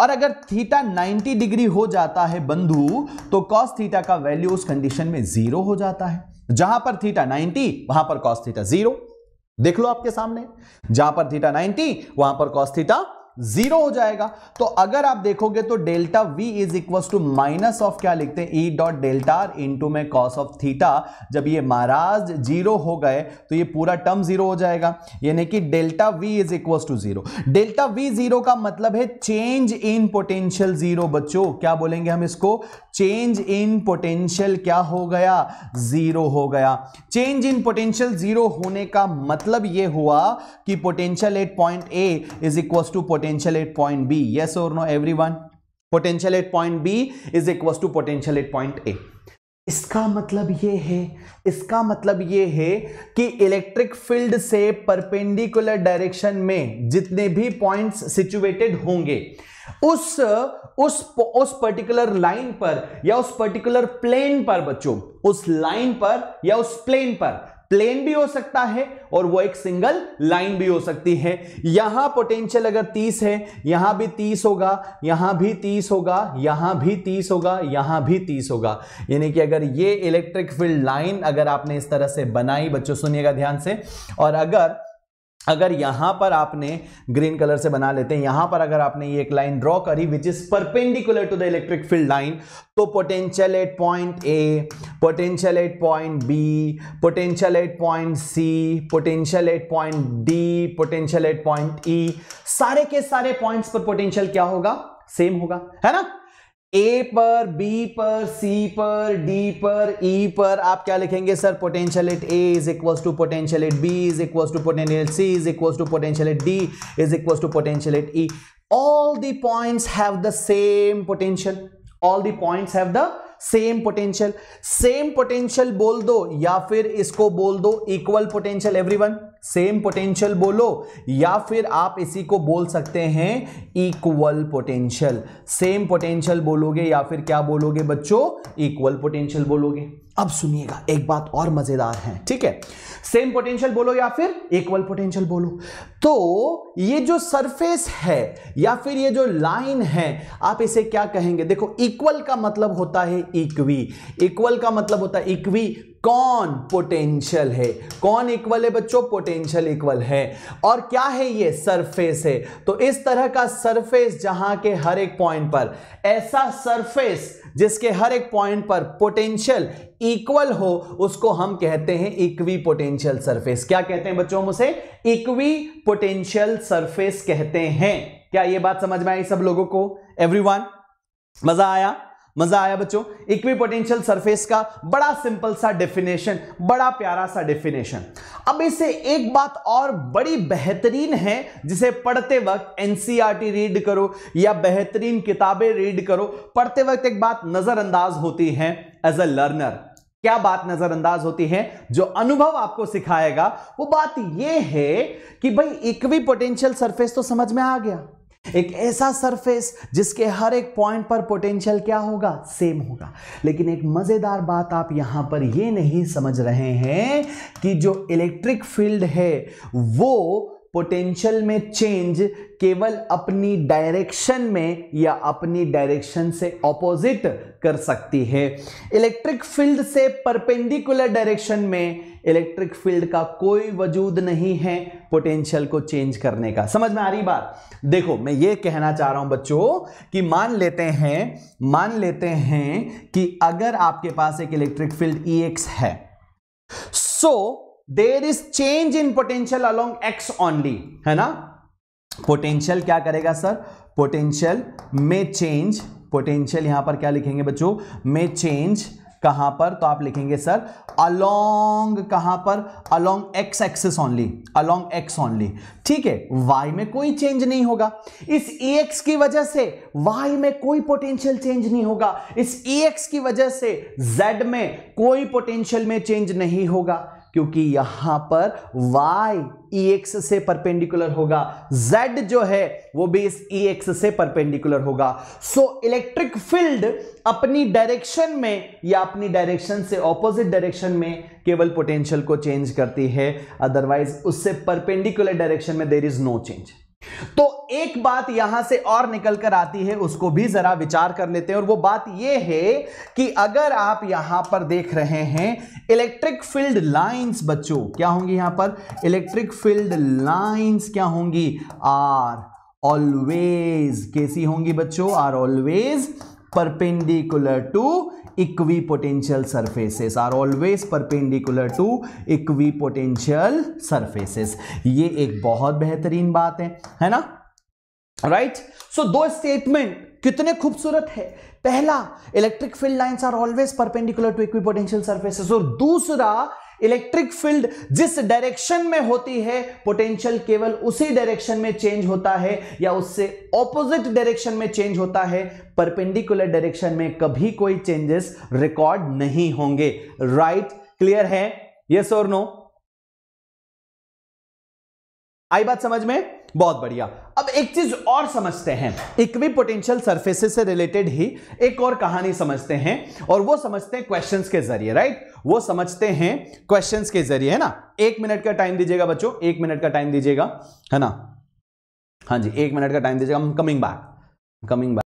और अगर थीटा 90 डिग्री हो जाता है बंधु तो कॉस थीटा का वैल्यू उस कंडीशन में जीरो हो जाता है जहां पर थीटा 90 वहां पर कॉस थीटा जीरो देख लो आपके सामने जहां पर थीटा 90 वहां पर कॉस थीटा जीरो हो जाएगा तो अगर आप देखोगे तो delta V is equal to minus of क्या लिखते हैं E dot delta R into में कॉस ऑफ थीटा जब ये महाराज जीरो हो गए तो ये पूरा टर्म जीरो हो जाएगा यानी कि delta V is equal to zero delta V zero का मतलब है चेंज इन पोटेंशियल जीरो बच्चों क्या बोलेंगे हम इसको चेंज इन पोटेंशियल क्या हो गया जीरो हो गया चेंज इन पोटेंशियल जीरो होने का मतलब ये हुआ कि potential at point A is equal to potential at point B? Yes or no everyone? Potential at point B is equals to potential at point A. इसका मतलब ये है इसका मतलब ये है कि इलेक्ट्रिक फील्ड से परपेंडिकुलर डायरेक्शन में जितने भी पॉइंट्स सिचुएटेड होंगे उस उस उस पर्टिकुलर लाइन पर या उस पर्टिकुलर प्लेन पर बच्चों उस लाइन पर या उस प्लेन पर प्लेन भी हो सकता है और वो एक सिंगल लाइन भी हो सकती है यहां पोटेंशियल अगर 30 है यहां भी 30 होगा यहां भी 30 होगा यहां भी 30 होगा यहां भी 30 होगा यानी कि अगर ये इलेक्ट्रिक फील्ड लाइन अगर आपने इस तरह से बनाई बच्चों सुनिएगा ध्यान से और अगर अगर यहां पर आपने ग्रीन कलर से बना लेते हैं यहां पर अगर आपने ये एक लाइन ड्रॉ करी which is perpendicular to the electric field line तो potential at point A potential at point B potential at point C potential at point D potential at point E सारे के सारे पॉइंट्स पर potential क्या होगा same होगा है ना ए पर बी पर सी पर डी पर ई e पर आप क्या लिखेंगे sir potential at A is equals to potential at B is equals to potential C is equals to potential at D is equals to potential at E all the points have the same potential all the points have the same potential same potential बोल दो या फिर इसको बोल दो equal potential everyone same potential बोलो या फिर आप इसी को बोल सकते हैं इक्वल पोटेंशियल सेम पोटेंशियल बोलोगे या फिर क्या बोलोगे बच्चों इक्वल पोटेंशियल बोलोगे अब सुनिएगा एक बात और मजेदार है ठीक है सेम पोटेंशियल बोलो या फिर इक्वल पोटेंशियल बोलो तो ये जो सरफेस है या फिर ये जो लाइन है आप इसे क्या कहेंगे देखो इक्वल का मतलब होता है इक्वी इक्वल का मतलब होता है इक्वी कौन पोटेंशियल है कौन इक्वल है बच्चों पोटेंशियल इक्वल है और क्या है ये सरफेस है तो इस तरह का सरफेस जहां के हर एक पॉइंट पर ऐसा सरफेस जिसके हर एक पॉइंट पर पोटेंशियल इक्वल हो उसको हम कहते हैं इक्वी पोटेंशियल सरफेस क्या कहते हैं बच्चों हम उसे इक्वी पोटेंशियल सरफेस कहते हैं क्या ये बात समझ में आई सब लोगों को एवरी मजा आया मजा आया बच्चों इक्विपोटेंशियल सरफेस का बड़ा सिंपल सा डेफिनेशन बड़ा प्यारा सा डेफिनेशन अब इसे एक बात और बड़ी बेहतरीन है जिसे पढ़ते वक्त एनसीईआरटी रीड e करो या बेहतरीन किताबें रीड करो पढ़ते वक्त एक बात नजरअंदाज होती है एज अ लर्नर क्या बात नजरअंदाज होती है जो अनुभव आपको सिखाएगा वो बात यह है कि भाई इक्वी पोटेंशियल सरफेस तो समझ में आ गया एक ऐसा सरफेस जिसके हर एक पॉइंट पर पोटेंशियल क्या होगा सेम होगा लेकिन एक मज़ेदार बात आप यहां पर यह नहीं समझ रहे हैं कि जो इलेक्ट्रिक फील्ड है वो पोटेंशियल में चेंज केवल अपनी डायरेक्शन में या अपनी डायरेक्शन से ऑपोजिट कर सकती है इलेक्ट्रिक फील्ड से परपेंडिकुलर डायरेक्शन में इलेक्ट्रिक फील्ड का कोई वजूद नहीं है पोटेंशियल को चेंज करने का समझ में आ रही बात देखो मैं ये कहना चाह रहा हूं बच्चों कि मान लेते हैं मान लेते हैं कि अगर आपके पास एक electric field E e X है so there is change in potential along X only है ना पोटेंशियल क्या करेगा सर पोटेंशियल में चेंज पोटेंशियल यहां पर क्या लिखेंगे बच्चों में चेंज कहाँ पर तो आप लिखेंगे सर अलोंग कहाँ पर along X axis only along X only ठीक है वाई में कोई चेंज नहीं होगा इस एक्स की वजह से वाई में कोई पोटेंशियल चेंज नहीं होगा इस एक्स की वजह से जेड में कोई पोटेंशियल में चेंज नहीं होगा क्योंकि यहां पर y ई e एक्स से परपेंडिकुलर होगा जेड जो है वो भी इस ई e एक्स से परपेंडिकुलर होगा सो इलेक्ट्रिक फील्ड अपनी डायरेक्शन में या अपनी डायरेक्शन से ऑपोजिट डायरेक्शन में केवल पोटेंशियल को चेंज करती है अदरवाइज उससे परपेंडिकुलर डायरेक्शन में देर इज नो चेंज तो एक बात यहां से और निकल कर आती है उसको भी जरा विचार कर लेते हैं और वो बात ये है कि अगर आप यहां पर देख रहे हैं इलेक्ट्रिक फील्ड लाइंस बच्चों क्या होंगी यहां पर इलेक्ट्रिक फील्ड लाइंस क्या होंगी आर ऑलवेज कैसी होंगी बच्चों are always perpendicular to equipotential surfaces are always perpendicular to equipotential surfaces ये एक बहुत बेहतरीन बात है है ना राइट right? सो so, दो स्टेटमेंट कितने खूबसूरत है पहला electric field lines are always perpendicular to potential surfaces और दूसरा इलेक्ट्रिक फील्ड जिस डायरेक्शन में होती है पोटेंशियल केवल उसी डायरेक्शन में चेंज होता है या उससे ऑपोजिट डायरेक्शन में चेंज होता है परपेंडिकुलर डायरेक्शन में कभी कोई चेंजेस रिकॉर्ड नहीं होंगे राइट right? क्लियर है यस और नो आई बात समझ में बहुत बढ़िया अब एक चीज और समझते हैं इक्वी पोटेंशियल सर्फेसिस से रिलेटेड ही एक और कहानी समझते हैं और वो समझते हैं क्वेश्चंस के जरिए राइट वो समझते हैं क्वेश्चंस के जरिए है ना एक मिनट का टाइम दीजिएगा बच्चों एक मिनट का टाइम दीजिएगा है ना हाँ जी एक मिनट का टाइम दीजिएगा हम coming back coming back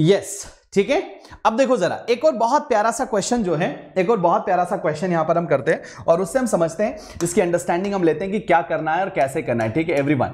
yes ठीक है अब देखो जरा एक और बहुत प्यारा सा क्वेश्चन जो है एक और बहुत प्यारा सा क्वेश्चन यहां पर हम करते हैं और उससे हम समझते हैं इसकी अंडरस्टैंडिंग हम लेते हैं कि क्या करना है और कैसे करना है ठीक है एवरीवन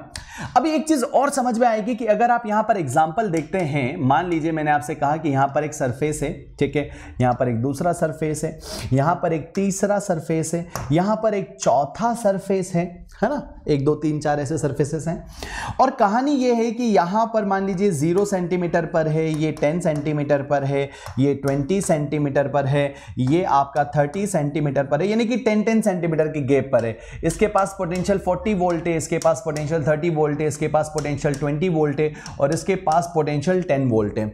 अभी एक चीज़ और समझ में आएगी कि अगर आप यहां पर एग्जाम्पल देखते हैं मान लीजिए मैंने आपसे कहा कि यहां पर एक सरफेस है ठीक है यहां पर एक दूसरा सरफेस है यहां पर एक तीसरा सरफेस है यहां पर एक चौथा सरफेस है है ना एक दो तीन चार ऐसे सरफेसेस हैं और कहानी ये है कि यहाँ पर मान लीजिए ज़ीरो सेंटीमीटर पर है ये टेन सेंटीमीटर पर है ये ट्वेंटी सेंटीमीटर पर है ये आपका थर्टी सेंटीमीटर पर है यानी कि टेन टेन सेंटीमीटर के गैप पर है इसके पास पोटेंशियल फोर्टी वोल्ट है इसके पास पोटेंशियल थर्टी वोल्ट है इसके पास पोटेंशियल 20 वोल्ट है और इसके पास पोटेंशियल 10 वोल्ट है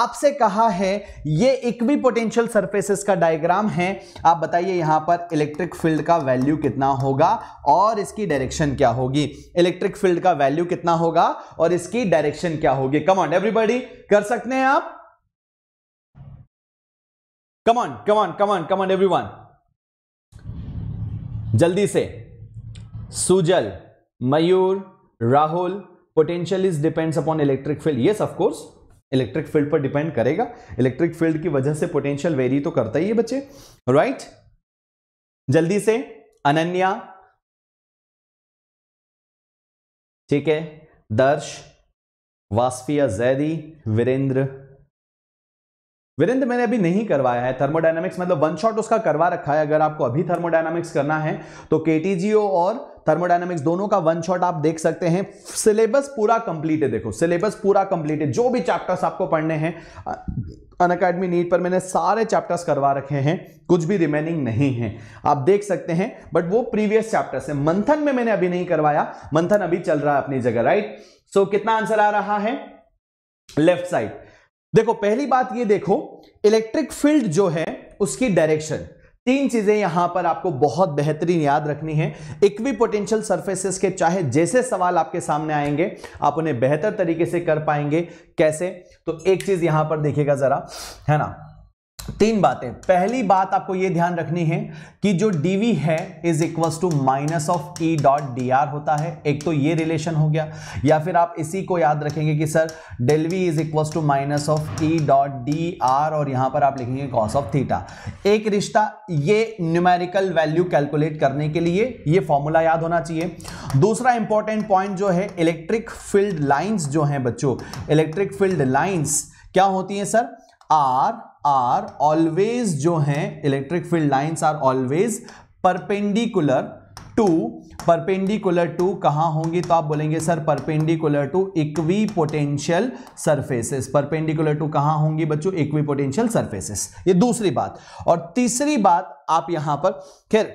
आपसे कहा है ये इक्वी पोटेंशियल सर्फेसिस का डायग्राम है आप बताइए यहाँ पर इलेक्ट्रिक फील्ड का वैल्यू कितना होगा और इसकी डायरेक्शन क्या होगी इलेक्ट्रिक फील्ड का वैल्यू कितना होगा और इसकी डायरेक्शन क्या होगी कमॉन एवरीबडी कर सकते हैं आप come on come on come on come on everyone जल्दी से Sujal Mayur Rahul potential is depends upon electric field yes of course electric field पर डिपेंड करेगा इलेक्ट्रिक फील्ड की वजह से पोटेंशियल वेरी तो करता ही है बच्चे राइट right? जल्दी से अनन्या ठीक है दर्श वास्फिया जैदी वीरेंद्र वीरेंद्र मैंने अभी नहीं करवाया है थर्मोडायनामिक्स मतलब वन शॉट उसका करवा रखा है अगर आपको अभी थर्मोडायनामिक्स करना है तो के और थर्मोडायनामिक्स दोनों का वन शॉट आप देख सकते हैं सिलेबस पूरा कंप्लीट है देखो सिलेबस पूरा कंप्लीट है जो भी चैप्टर्स आपको पढ़ने हैं अन अकेडमी नीट पर मैंने सारे चैप्टर्स करवा रखे हैं कुछ भी रिमेनिंग नहीं है आप देख सकते हैं बट वो प्रीवियस चैप्टर्स है मंथन में मैंने अभी नहीं करवाया मंथन अभी चल रहा है अपनी जगह राइट सो कितना आंसर आ रहा है लेफ्ट साइड देखो पहली बात ये देखो इलेक्ट्रिक फील्ड जो है उसकी डायरेक्शन तीन चीजें यहां पर आपको बहुत बेहतरीन याद रखनी है इक्वी पोटेंशियल सर्फेसिस के चाहे जैसे सवाल आपके सामने आएंगे आप उन्हें बेहतर तरीके से कर पाएंगे कैसे तो एक चीज यहां पर देखिएगा जरा है ना तीन बातें पहली बात आपको यह ध्यान रखनी है कि जो dv है is equal to minus of e dot D होता है एक तो ये रिलेशन हो गया या फिर आप इसी को याद रखेंगे कि sir del V is equal to minus of e dot D और यहां पर आप लिखेंगे कॉस ऑफ थीटा एक रिश्ता ये न्यूमेरिकल वैल्यू कैलकुलेट करने के लिए ये फॉर्मूला याद होना चाहिए दूसरा इंपॉर्टेंट पॉइंट जो है इलेक्ट्रिक फील्ड लाइन्स जो हैं बच्चों इलेक्ट्रिक फील्ड लाइन्स क्या होती हैं सर आर आर ऑलवेज जो हैं electric field lines are always perpendicular to perpendicular to कहाँ होंगी तो आप बोलेंगे sir perpendicular to equipotential surfaces perpendicular to कहाँ होंगी बच्चों इक्वी पोटेंशियल सर्फेसिस ये दूसरी बात और तीसरी बात आप यहाँ पर खैर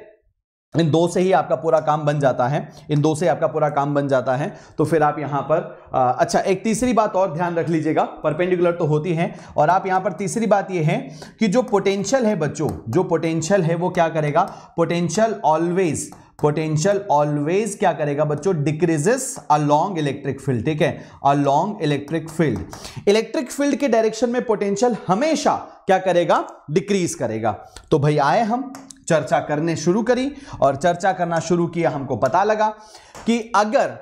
इन दो से ही आपका पूरा काम बन जाता है इन दो से आपका पूरा काम बन जाता है तो फिर आप यहाँ पर आ, अच्छा एक तीसरी बात और ध्यान रख लीजिएगा परपेंडिकुलर तो होती है और आप यहाँ पर तीसरी बात ये है कि जो पोटेंशियल है बच्चों जो पोटेंशियल है वो क्या करेगा पोटेंशियल ऑलवेज पोटेंशियल ऑलवेज क्या करेगा बच्चों डिक्रीजेस अलॉन्ग इलेक्ट्रिक फील्ड ठीक है along electric field electric field के डायरेक्शन में पोटेंशियल हमेशा क्या करेगा डिक्रीज करेगा तो भाई आए हम चर्चा करने शुरू करी और चर्चा करना शुरू किया हमको पता लगा कि अगर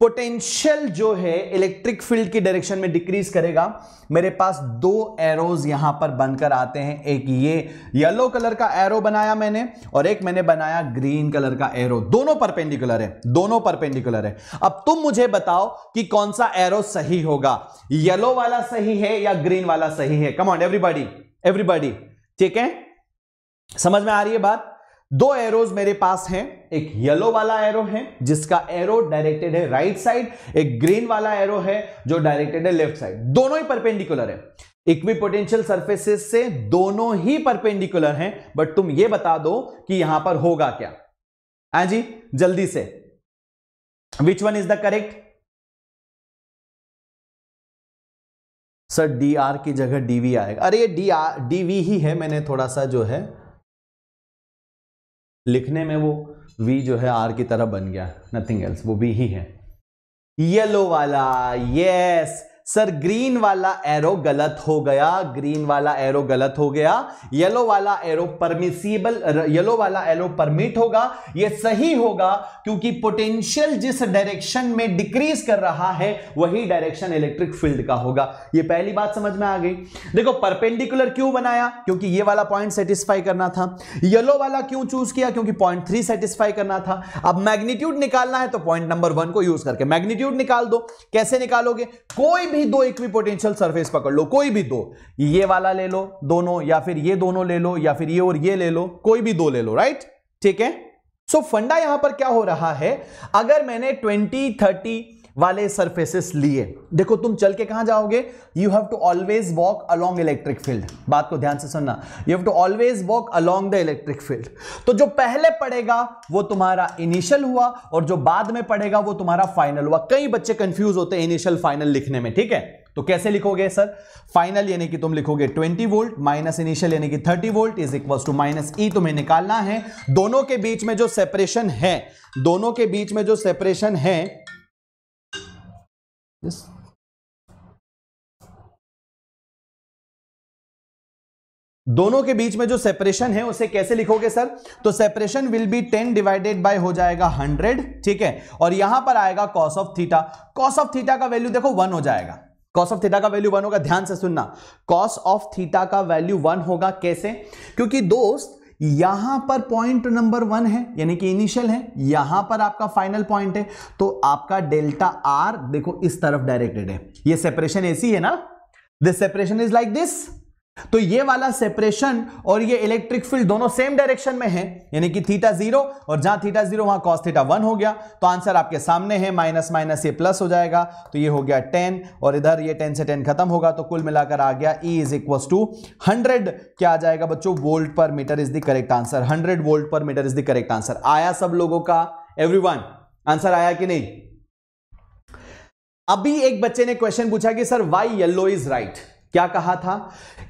पोटेंशियल जो है इलेक्ट्रिक फील्ड की डायरेक्शन में डिक्रीज करेगा मेरे पास दो एरोज यहां पर बनकर आते हैं एक ये येलो कलर का एरो बनाया मैंने और एक मैंने बनाया ग्रीन कलर का एरो दोनों परपेंडिकुलर है दोनों परपेंडिकुलर है अब तुम मुझे बताओ कि कौन सा एरो सही होगा येलो वाला सही है या ग्रीन वाला सही है कमॉन एवरीबॉडी एवरीबॉडी ठीक है समझ में आ रही है बात दो एरोज मेरे पास हैं एक येलो वाला एरो है जिसका एरो डायरेक्टेड है राइट साइड एक ग्रीन वाला एरो है जो डायरेक्टेड है लेफ्ट साइड दोनों ही परपेंडिकुलर है इक्विपोटेंशियल सर्फेसिस से दोनों ही परपेंडिकुलर हैं बट तुम ये बता दो कि यहां पर होगा क्या हाँ जी जल्दी से which one is the correct sir D R की जगह डीवी आएगा अरे ये डी आर डीवी ही है मैंने थोड़ा सा जो है लिखने में वो वी जो है आर की तरह बन गया नथिंग एल्स वो भी ही है येलो वाला यस yes! सर ग्रीन वाला एरो गलत हो गया ग्रीन वाला एरो गलत हो गया येलो वाला एरो परमिसिबल येलो वाला एरो परमिट होगा ये सही होगा क्योंकि पोटेंशियल जिस डायरेक्शन में डिक्रीज कर रहा है वही डायरेक्शन इलेक्ट्रिक फील्ड का होगा ये पहली बात समझ में आ गई देखो परपेंडिकुलर क्यों बनाया क्योंकि ये वाला पॉइंट सेटिस्फाई करना था येलो वाला क्यों चूज किया क्योंकि पॉइंट थ्री सेटिस्फाई करना था अब मैग्नीट्यूड निकालना है तो पॉइंट नंबर वन को यूज करके मैग्नीट्यूड निकाल दो कैसे निकालोगे कोई भी दो इक्विपोटेंशियल सरफेस पकड़ लो कोई भी दो ये वाला ले लो दोनों या फिर ये दोनों ले लो या फिर ये और ये ले लो कोई भी दो ले लो राइट ठीक है सो so, फंडा यहां पर क्या हो रहा है अगर मैंने 20, 30, वाले सरफेसेस लिए देखो तुम चल के कहाँ जाओगे you have to always walk along electric field बात को ध्यान से सुनना you have to always walk along the electric field तो जो पहले पड़ेगा वो तुम्हारा इनिशियल हुआ और जो बाद में पड़ेगा वो तुम्हारा फाइनल हुआ कई बच्चे कंफ्यूज होते हैं इनिशियल फाइनल लिखने में ठीक है तो कैसे लिखोगे सर फाइनल यानी कि तुम लिखोगे 20 वोल्ट माइनस इनिशियल यानी कि 30 volt is equal to minus E तुम्हें निकालना है दोनों के बीच में जो सेपरेशन है दोनों के बीच में जो सेपरेशन है this दोनों के बीच में जो सेपरेशन है उसे कैसे लिखोगे सर तो separation will be ten divided by हो जाएगा हंड्रेड ठीक है और यहां पर आएगा cos of theta cos of theta का वैल्यू देखो वन हो जाएगा कॉस ऑफ थीटा का वैल्यू वन होगा ध्यान से सुनना कॉस ऑफ थीटा का वैल्यू वन होगा कैसे क्योंकि दोस्त यहां पर पॉइंट नंबर वन है यानी कि इनिशियल है यहां पर आपका फाइनल पॉइंट है तो आपका डेल्टा आर देखो इस तरफ डायरेक्टेड है ये सेपरेशन ऐसी है ना this separation is like this तो ये वाला सेपरेशन और ये इलेक्ट्रिक फील्ड दोनों सेम डायरेक्शन में है यानी कि थीटा जीरो और जहां थीटा जीरो वहां कॉस थीटा वन हो गया तो आंसर आपके सामने है माइनस माइनस ये प्लस हो जाएगा तो ये हो गया टेन और इधर ये टेन से टेन खत्म होगा तो कुल मिलाकर आ गया E is equal to hundred क्या आ जाएगा बच्चों volt per metre is the correct answer hundred volt per metre is the correct answer आया सब लोगों का एवरी आंसर आया कि नहीं अभी एक बच्चे ने क्वेश्चन पूछा कि sir why yellow is right क्या कहा था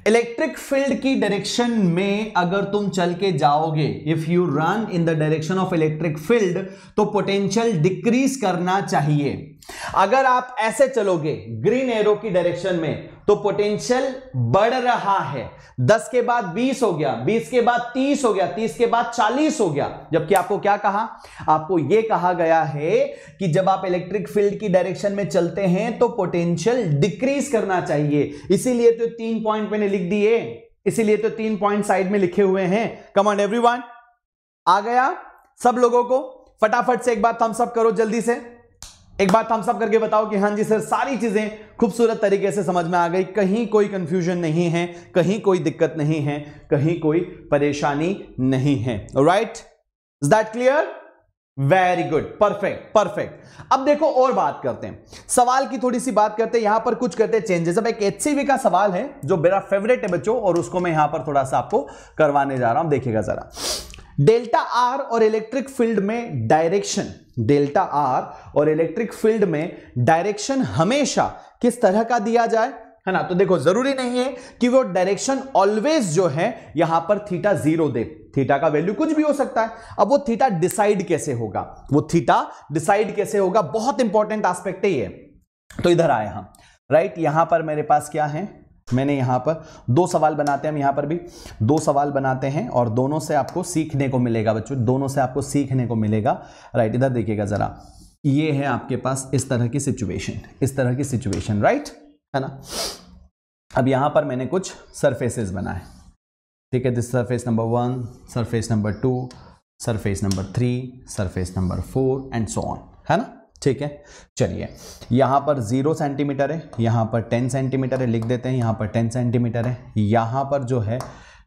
इलेक्ट्रिक फील्ड की डायरेक्शन में अगर तुम चल के जाओगे if you run in the direction of electric field तो पोटेंशियल डिक्रीज करना चाहिए अगर आप ऐसे चलोगे ग्रीन एरो की डायरेक्शन में तो पोटेंशियल बढ़ रहा है 10 के बाद 20 हो गया 20 के बाद 30 हो गया 30 के बाद 40 हो गया जबकि आपको क्या कहा आपको यह कहा गया है कि जब आप इलेक्ट्रिक फील्ड की डायरेक्शन में चलते हैं तो पोटेंशियल डिक्रीज करना चाहिए इसीलिए तो तीन पॉइंट मैंने लिख दिए इसीलिए तो तीन पॉइंट साइड में लिखे हुए हैं कमांड एवरी आ गया सब लोगों को फटाफट से एक बार हम सब करो जल्दी से एक बात हम सब करके बताओ कि हाँ जी सर सारी चीज़ें खूबसूरत तरीके से समझ में आ गई कहीं कोई कंफ्यूजन नहीं है कहीं कोई दिक्कत नहीं है कहीं कोई परेशानी नहीं है right is that clear very good perfect perfect अब देखो और बात करते हैं सवाल की थोड़ी सी बात करते हैं यहां पर कुछ करते हैं चेंजेस अब एक एच का सवाल है जो मेरा फेवरेट है बच्चों और उसको मैं यहां पर थोड़ा सा आपको करवाने जा रहा हूं देखिएगा जरा डेल्टा आर और इलेक्ट्रिक फील्ड में डायरेक्शन डेल्टा आर और इलेक्ट्रिक फील्ड में डायरेक्शन हमेशा किस तरह का दिया जाए है ना तो देखो जरूरी नहीं है कि वो डायरेक्शन ऑलवेज जो है यहां पर थीटा जीरो दे थीटा का वैल्यू कुछ भी हो सकता है अब वो थीटा डिसाइड कैसे होगा वो थीटा डिसाइड कैसे होगा बहुत इंपॉर्टेंट आस्पेक्ट है ये तो इधर आए हम राइट यहां पर मेरे पास क्या है मैंने यहाँ पर दो सवाल बनाते हैं हम यहाँ पर भी दो सवाल बनाते हैं और दोनों से आपको सीखने को मिलेगा बच्चों दोनों से आपको सीखने को मिलेगा राइट इधर देखिएगा ज़रा ये है आपके पास इस तरह की सिचुएशन इस तरह की सिचुएशन राइट है ना अब यहाँ पर मैंने कुछ सरफेसेस बनाए ठीक है this surface number one surface number two surface number three surface number four and so on है ना ठीक है चलिए यहाँ पर ज़ीरो सेंटीमीटर है यहाँ पर टेन सेंटीमीटर है लिख देते हैं यहाँ पर टेन सेंटीमीटर है यहाँ पर जो है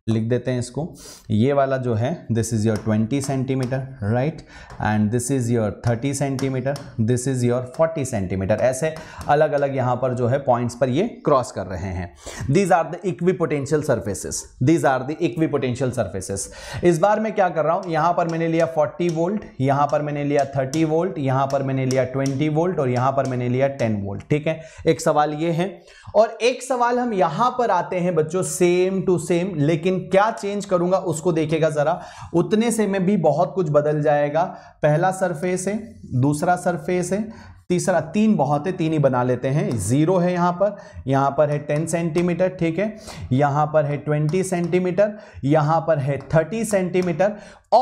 लिख देते हैं इसको ये वाला जो है this is your 20 centimetre right and this is your 30 centimetre this is your 40 centimetre ऐसे अलग अलग यहाँ पर जो है पॉइंट्स पर ये क्रॉस कर रहे हैं these are the equipotential surfaces these are the equipotential surfaces इस बार मैं क्या कर रहा हूँ यहाँ पर मैंने लिया फोर्टी वोल्ट यहाँ पर मैंने लिया थर्टी वोल्ट यहाँ पर मैंने लिया ट्वेंटी वोल्ट और यहाँ पर मैंने लिया टेन वोल्ट ठीक है एक सवाल ये है और एक सवाल हम यहाँ पर आते हैं बच्चों सेम टू सेम लेकिन लेकिन क्या चेंज करूंगा उसको देखेगा ज़रा उतने से में भी बहुत कुछ बदल जाएगा पहला सरफेस है दूसरा सरफेस है तीसरा तीन बहुत है तीन ही बना लेते हैं ज़ीरो है यहाँ पर यहाँ पर है टेन सेंटीमीटर ठीक है यहाँ पर है ट्वेंटी सेंटीमीटर यहाँ पर है थर्टी सेंटीमीटर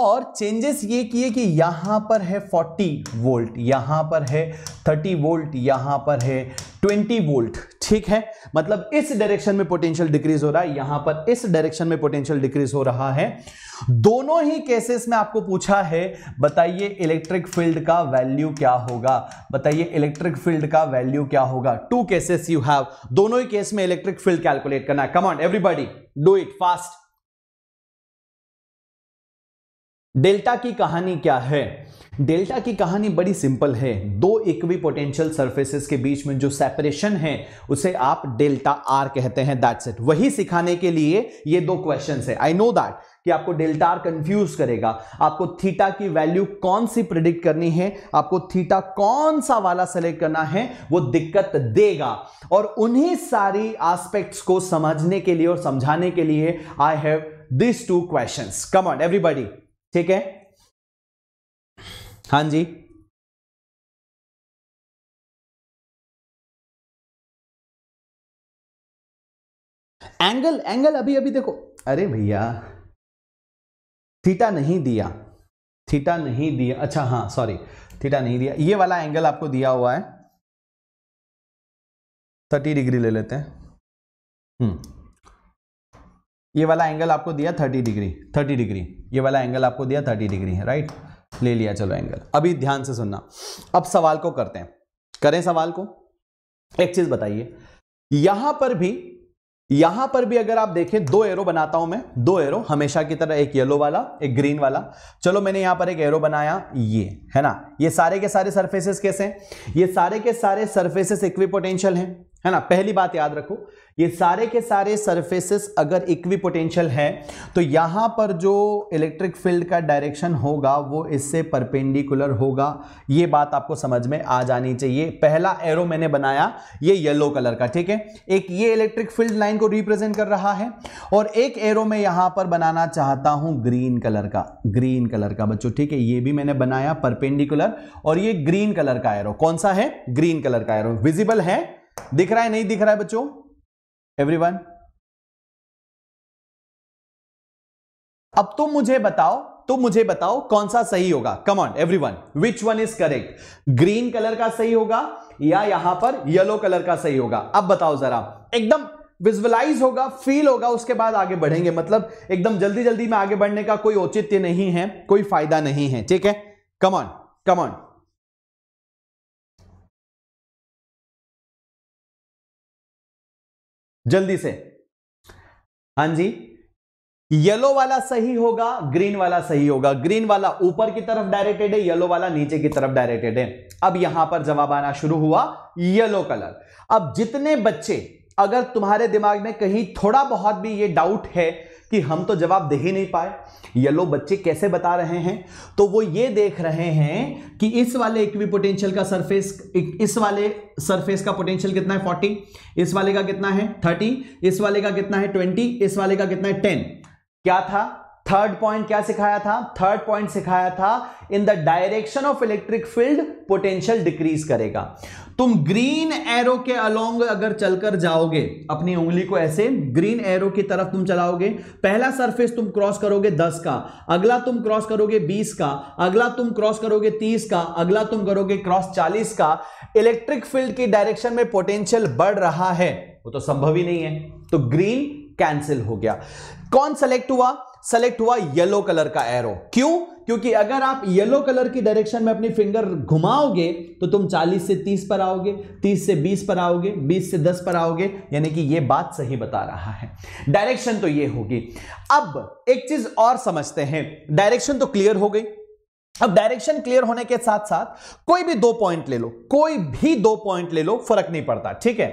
और चेंजेस ये किए कि यहाँ पर है फोर्टी वोल्ट यहाँ पर है थर्टी वोल्ट यहाँ पर है ट्वेंटी वोल्ट ठीक है मतलब इस डायरेक्शन में पोटेंशियल डिक्रीज हो रहा है यहां पर इस डायरेक्शन में पोटेंशियल डिक्रीज हो रहा है दोनों ही केसेस में आपको पूछा है बताइए इलेक्ट्रिक फील्ड का वैल्यू क्या होगा बताइए इलेक्ट्रिक फील्ड का वैल्यू क्या होगा टू केसेस यू हैव दोनों ही केस में इलेक्ट्रिक फील्ड कैलकुलेट करना है come on everybody do it fast delta की कहानी क्या है डेल्टा की कहानी बड़ी सिंपल है दो इक्वी पोटेंशियल सर्फेसिस के बीच में जो सेपरेशन है उसे आप डेल्टा आर कहते हैं दैट्स इट वही सिखाने के लिए ये दो क्वेश्चन है आई नो दैट कि आपको डेल्टा आर कंफ्यूज करेगा आपको थीटा की वैल्यू कौन सी प्रिडिक्ट करनी है आपको थीटा कौन सा वाला सेलेक्ट करना है वो दिक्कत देगा और उन्हीं सारी आस्पेक्ट्स को समझने के लिए और समझाने के लिए I have this two question come on everybody ठीक है हाँ जी एंगल एंगल अभी अभी देखो अरे भैया थीटा नहीं दिया थीटा नहीं दिया अच्छा हाँ सॉरी थीटा नहीं दिया ये वाला एंगल आपको दिया हुआ है थर्टी डिग्री ले लेते हैं हम्म ये वाला एंगल आपको दिया थर्टी डिग्री थर्टी डिग्री ये वाला एंगल आपको दिया थर्टी डिग्री राइट ले लिया चलो एंगल अभी ध्यान से सुनना अब सवाल को करते हैं करें सवाल को एक चीज बताइए यहां पर भी यहां पर भी अगर आप देखें दो एरो बनाता हूं मैं दो एरो हमेशा की तरह एक येलो वाला एक ग्रीन वाला चलो मैंने यहां पर एक एरो बनाया ये है ना ये सारे के सारे सरफेसेस कैसे हैं ये सारे के सारे सरफेसेस इक्विपोटेंशियल हैं है ना पहली बात याद रखो ये सारे के सारे सरफेसेस अगर इक्वी पोटेंशियल है तो यहाँ पर जो इलेक्ट्रिक फील्ड का डायरेक्शन होगा वो इससे परपेंडिकुलर होगा ये बात आपको समझ में आ जानी चाहिए पहला एरो मैंने बनाया ये येलो कलर का ठीक है एक ये इलेक्ट्रिक फील्ड लाइन को रिप्रेजेंट कर रहा है और एक एरो मैं यहाँ पर बनाना चाहता हूँ ग्रीन कलर का ग्रीन कलर का बच्चों ठीक है ये भी मैंने बनाया परपेंडिकुलर और ये ग्रीन कलर का एरो कौन सा है ग्रीन कलर का एरो विजिबल है दिख रहा है नहीं दिख रहा है बच्चों एवरीवन अब तुम मुझे बताओ तुम मुझे बताओ कौन सा सही होगा come on everyone which one is correct green colour का सही होगा या यहां पर येलो कलर का सही होगा अब बताओ जरा एकदम विजुअलाइज होगा फील होगा उसके बाद आगे बढ़ेंगे मतलब एकदम जल्दी जल्दी में आगे बढ़ने का कोई औचित्य नहीं है कोई फायदा नहीं है ठीक है कमॉन कमॉन जल्दी से हां जी येलो वाला सही होगा ग्रीन वाला सही होगा ग्रीन वाला ऊपर की तरफ डायरेक्टेड है येलो वाला नीचे की तरफ डायरेक्टेड है अब यहां पर जवाब आना शुरू हुआ येलो कलर अब जितने बच्चे अगर तुम्हारे दिमाग में कहीं थोड़ा बहुत भी ये डाउट है कि हम तो जवाब दे ही नहीं पाए येलो बच्चे कैसे बता रहे हैं तो वो ये देख रहे हैं कि इस वाले इक्वी पोटेंशियल का सरफेस इस वाले सरफेस का पोटेंशियल कितना है फोर्टी इस वाले का कितना है थर्टी इस वाले का कितना है ट्वेंटी इस वाले का कितना है टेन क्या था थर्ड पॉइंट क्या सिखाया था थर्ड पॉइंट सिखाया था in the direction of electric field potential decrease करेगा तुम ग्रीन एरो के अलोंग अगर चलकर जाओगे अपनी उंगली को ऐसे ग्रीन एरो की तरफ तुम चलाओगे पहला सरफेस तुम क्रॉस करोगे दस का अगला तुम क्रॉस करोगे बीस का अगला तुम क्रॉस करोगे तीस का अगला तुम करोगे क्रॉस चालीस का इलेक्ट्रिक फील्ड की डायरेक्शन में पोटेंशियल बढ़ रहा है वो तो संभव ही नहीं है तो ग्रीन कैंसिल हो गया कौन सेलेक्ट हुआ सेलेक्ट हुआ येलो कलर का एरो क्यों क्योंकि अगर आप येलो कलर की डायरेक्शन में अपनी फिंगर घुमाओगे तो तुम 40 से 30 पर आओगे 30 से 20 पर आओगे 20 से 10 पर आओगे यानी कि यह बात सही बता रहा है डायरेक्शन तो यह होगी अब एक चीज और समझते हैं डायरेक्शन तो क्लियर हो गई अब डायरेक्शन क्लियर होने के साथ साथ कोई भी दो पॉइंट ले लो कोई भी दो पॉइंट ले लो फर्क नहीं पड़ता ठीक है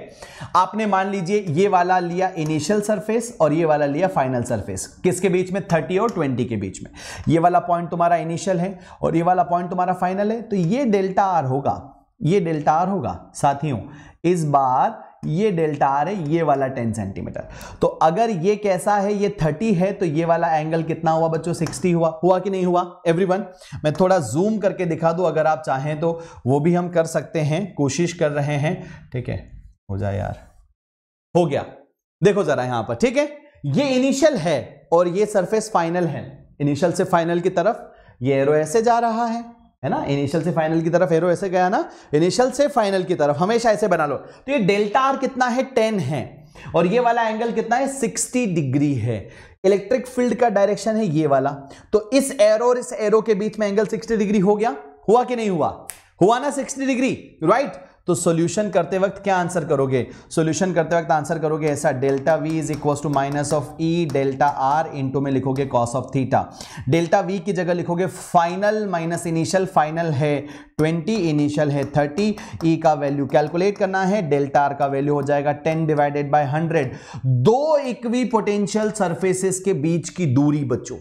आपने मान लीजिए ये वाला लिया इनिशियल सरफेस और ये वाला लिया फाइनल सरफेस किसके बीच में 30 और 20 के बीच में ये वाला पॉइंट तुम्हारा इनिशियल है और ये वाला पॉइंट तुम्हारा फाइनल है तो ये डेल्टा आर होगा ये डेल्टा आर होगा साथियों इस बार ये डेल्टा आर है ये वाला 10 सेंटीमीटर तो अगर ये कैसा है ये 30 है तो ये वाला एंगल कितना हुआ बच्चों 60 हुआ हुआ कि नहीं हुआ एवरीवन मैं थोड़ा जूम करके दिखा दूं अगर आप चाहें तो वो भी हम कर सकते हैं कोशिश कर रहे हैं ठीक है हो जाए यार हो गया देखो जरा यहां पर ठीक है ये इनिशियल है और ये सरफेस फाइनल है इनिशियल से फाइनल की तरफ ये एरो ऐसे जा रहा है है ना इनिशियल से फाइनल की तरफ एरो ऐसे गया ना इनिशियल से फाइनल की तरफ हमेशा ऐसे बना लो तो ये डेल्टा आर कितना है टेन है और ये वाला एंगल कितना है सिक्सटी डिग्री है इलेक्ट्रिक फील्ड का डायरेक्शन है ये वाला तो इस एरो और इस एरो के बीच में एंगल सिक्सटी डिग्री हो गया हुआ कि नहीं हुआ हुआ ना सिक्सटी डिग्री राइट right? तो सॉल्यूशन करते वक्त क्या आंसर करोगे सॉल्यूशन करते वक्त आंसर करोगे ऐसा delta V is equal to minus of E delta R into में लिखोगे cos of theta delta V की जगह लिखोगे फाइनल माइनस इनिशियल फाइनल है 20 इनिशियल है 30 ई e का वैल्यू कैलकुलेट करना है डेल्टा आर का वैल्यू हो जाएगा 10 डिवाइडेड बाय 100 दो इक्वी पोटेंशियल सर्फेसिस के बीच की दूरी बच्चों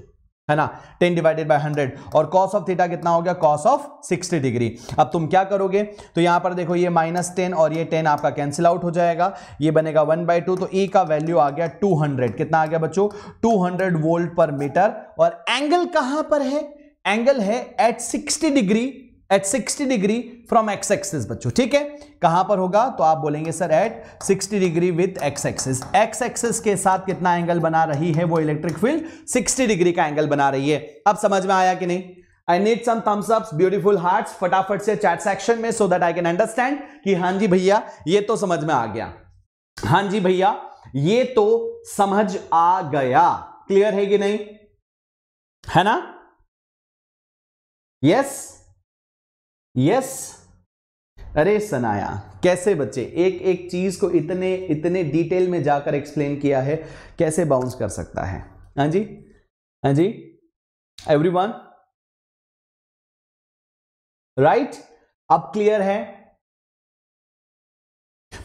है ना 10 डिवाइडेड बाय 100 और कॉस ऑफ थीटा कितना हो गया कॉस ऑफ 60 डिग्री अब तुम क्या करोगे तो यहां पर देखो ये माइनस टेन और ये 10 आपका कैंसिल आउट हो जाएगा ये बनेगा 1 बाई टू तो ई e का वैल्यू आ गया 200 कितना आ गया बच्चों 200 वोल्ट पर मीटर और एंगल कहां पर है एंगल है at 60 degree at 60 degree from X axis बच्चों ठीक है कहां पर होगा तो आप बोलेंगे sir at 60 degree with X axis X axis के साथ कितना एंगल बना रही है वो इलेक्ट्रिक फील्ड 60 डिग्री का एंगल बना रही है अब समझ में आया कि नहीं I need some thumbs up beautiful hearts फटाफट से चैट सेक्शन में so that I can understand कि हां जी भैया ये तो समझ में आ गया हां जी भैया ये तो समझ आ गया क्लियर है कि नहीं है ना यस yes? यस अरे सनाया कैसे बच्चे एक एक चीज को इतने इतने डिटेल में जाकर एक्सप्लेन किया है कैसे बाउंस कर सकता है हाँ जी हाँ जी एवरीवन राइट अब क्लियर है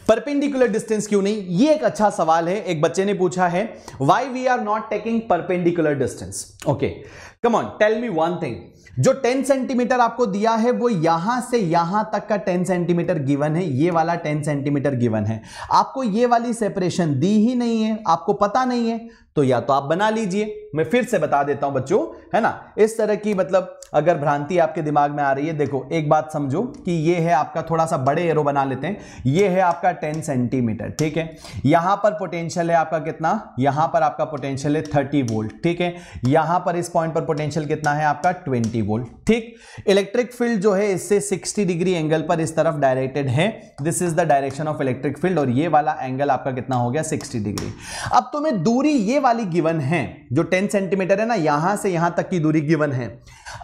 परपेंडिकुलर डिस्टेंस क्यों नहीं ये एक अच्छा सवाल है एक बच्चे ने पूछा है why we are not taking perpendicular distance okay come on tell me one thing जो 10 सेंटीमीटर आपको दिया है वो यहां से यहां तक का 10 सेंटीमीटर गिवन है ये वाला 10 सेंटीमीटर गिवन है आपको ये वाली सेपरेशन दी ही नहीं है आपको पता नहीं है तो या तो आप बना लीजिए मैं फिर से बता देता हूं बच्चों है ना इस तरह की मतलब अगर भ्रांति आपके दिमाग में आ रही है देखो एक बात समझो कि ये है आपका थोड़ा सा बड़े एरो बना लेते हैं ये है आपका 10 सेंटीमीटर ठीक है यहां पर पोटेंशियल है आपका कितना यहां पर आपका पोटेंशियल है 30 वोल्ट ठीक है यहां पर इस पॉइंट पर पोटेंशियल कितना है आपका ट्वेंटी वोल्ट ठीक इलेक्ट्रिक फील्ड जो है इससे सिक्सटी डिग्री एंगल पर इस तरफ डायरेक्टेड है this is the direction of electric field और ये वाला एंगल आपका कितना हो गया सिक्सटी डिग्री अब तुम्हें दूरी ये वाली गिवन है जो 10 सेंटीमीटर है ना यहां से यहां तक की दूरी गिवन है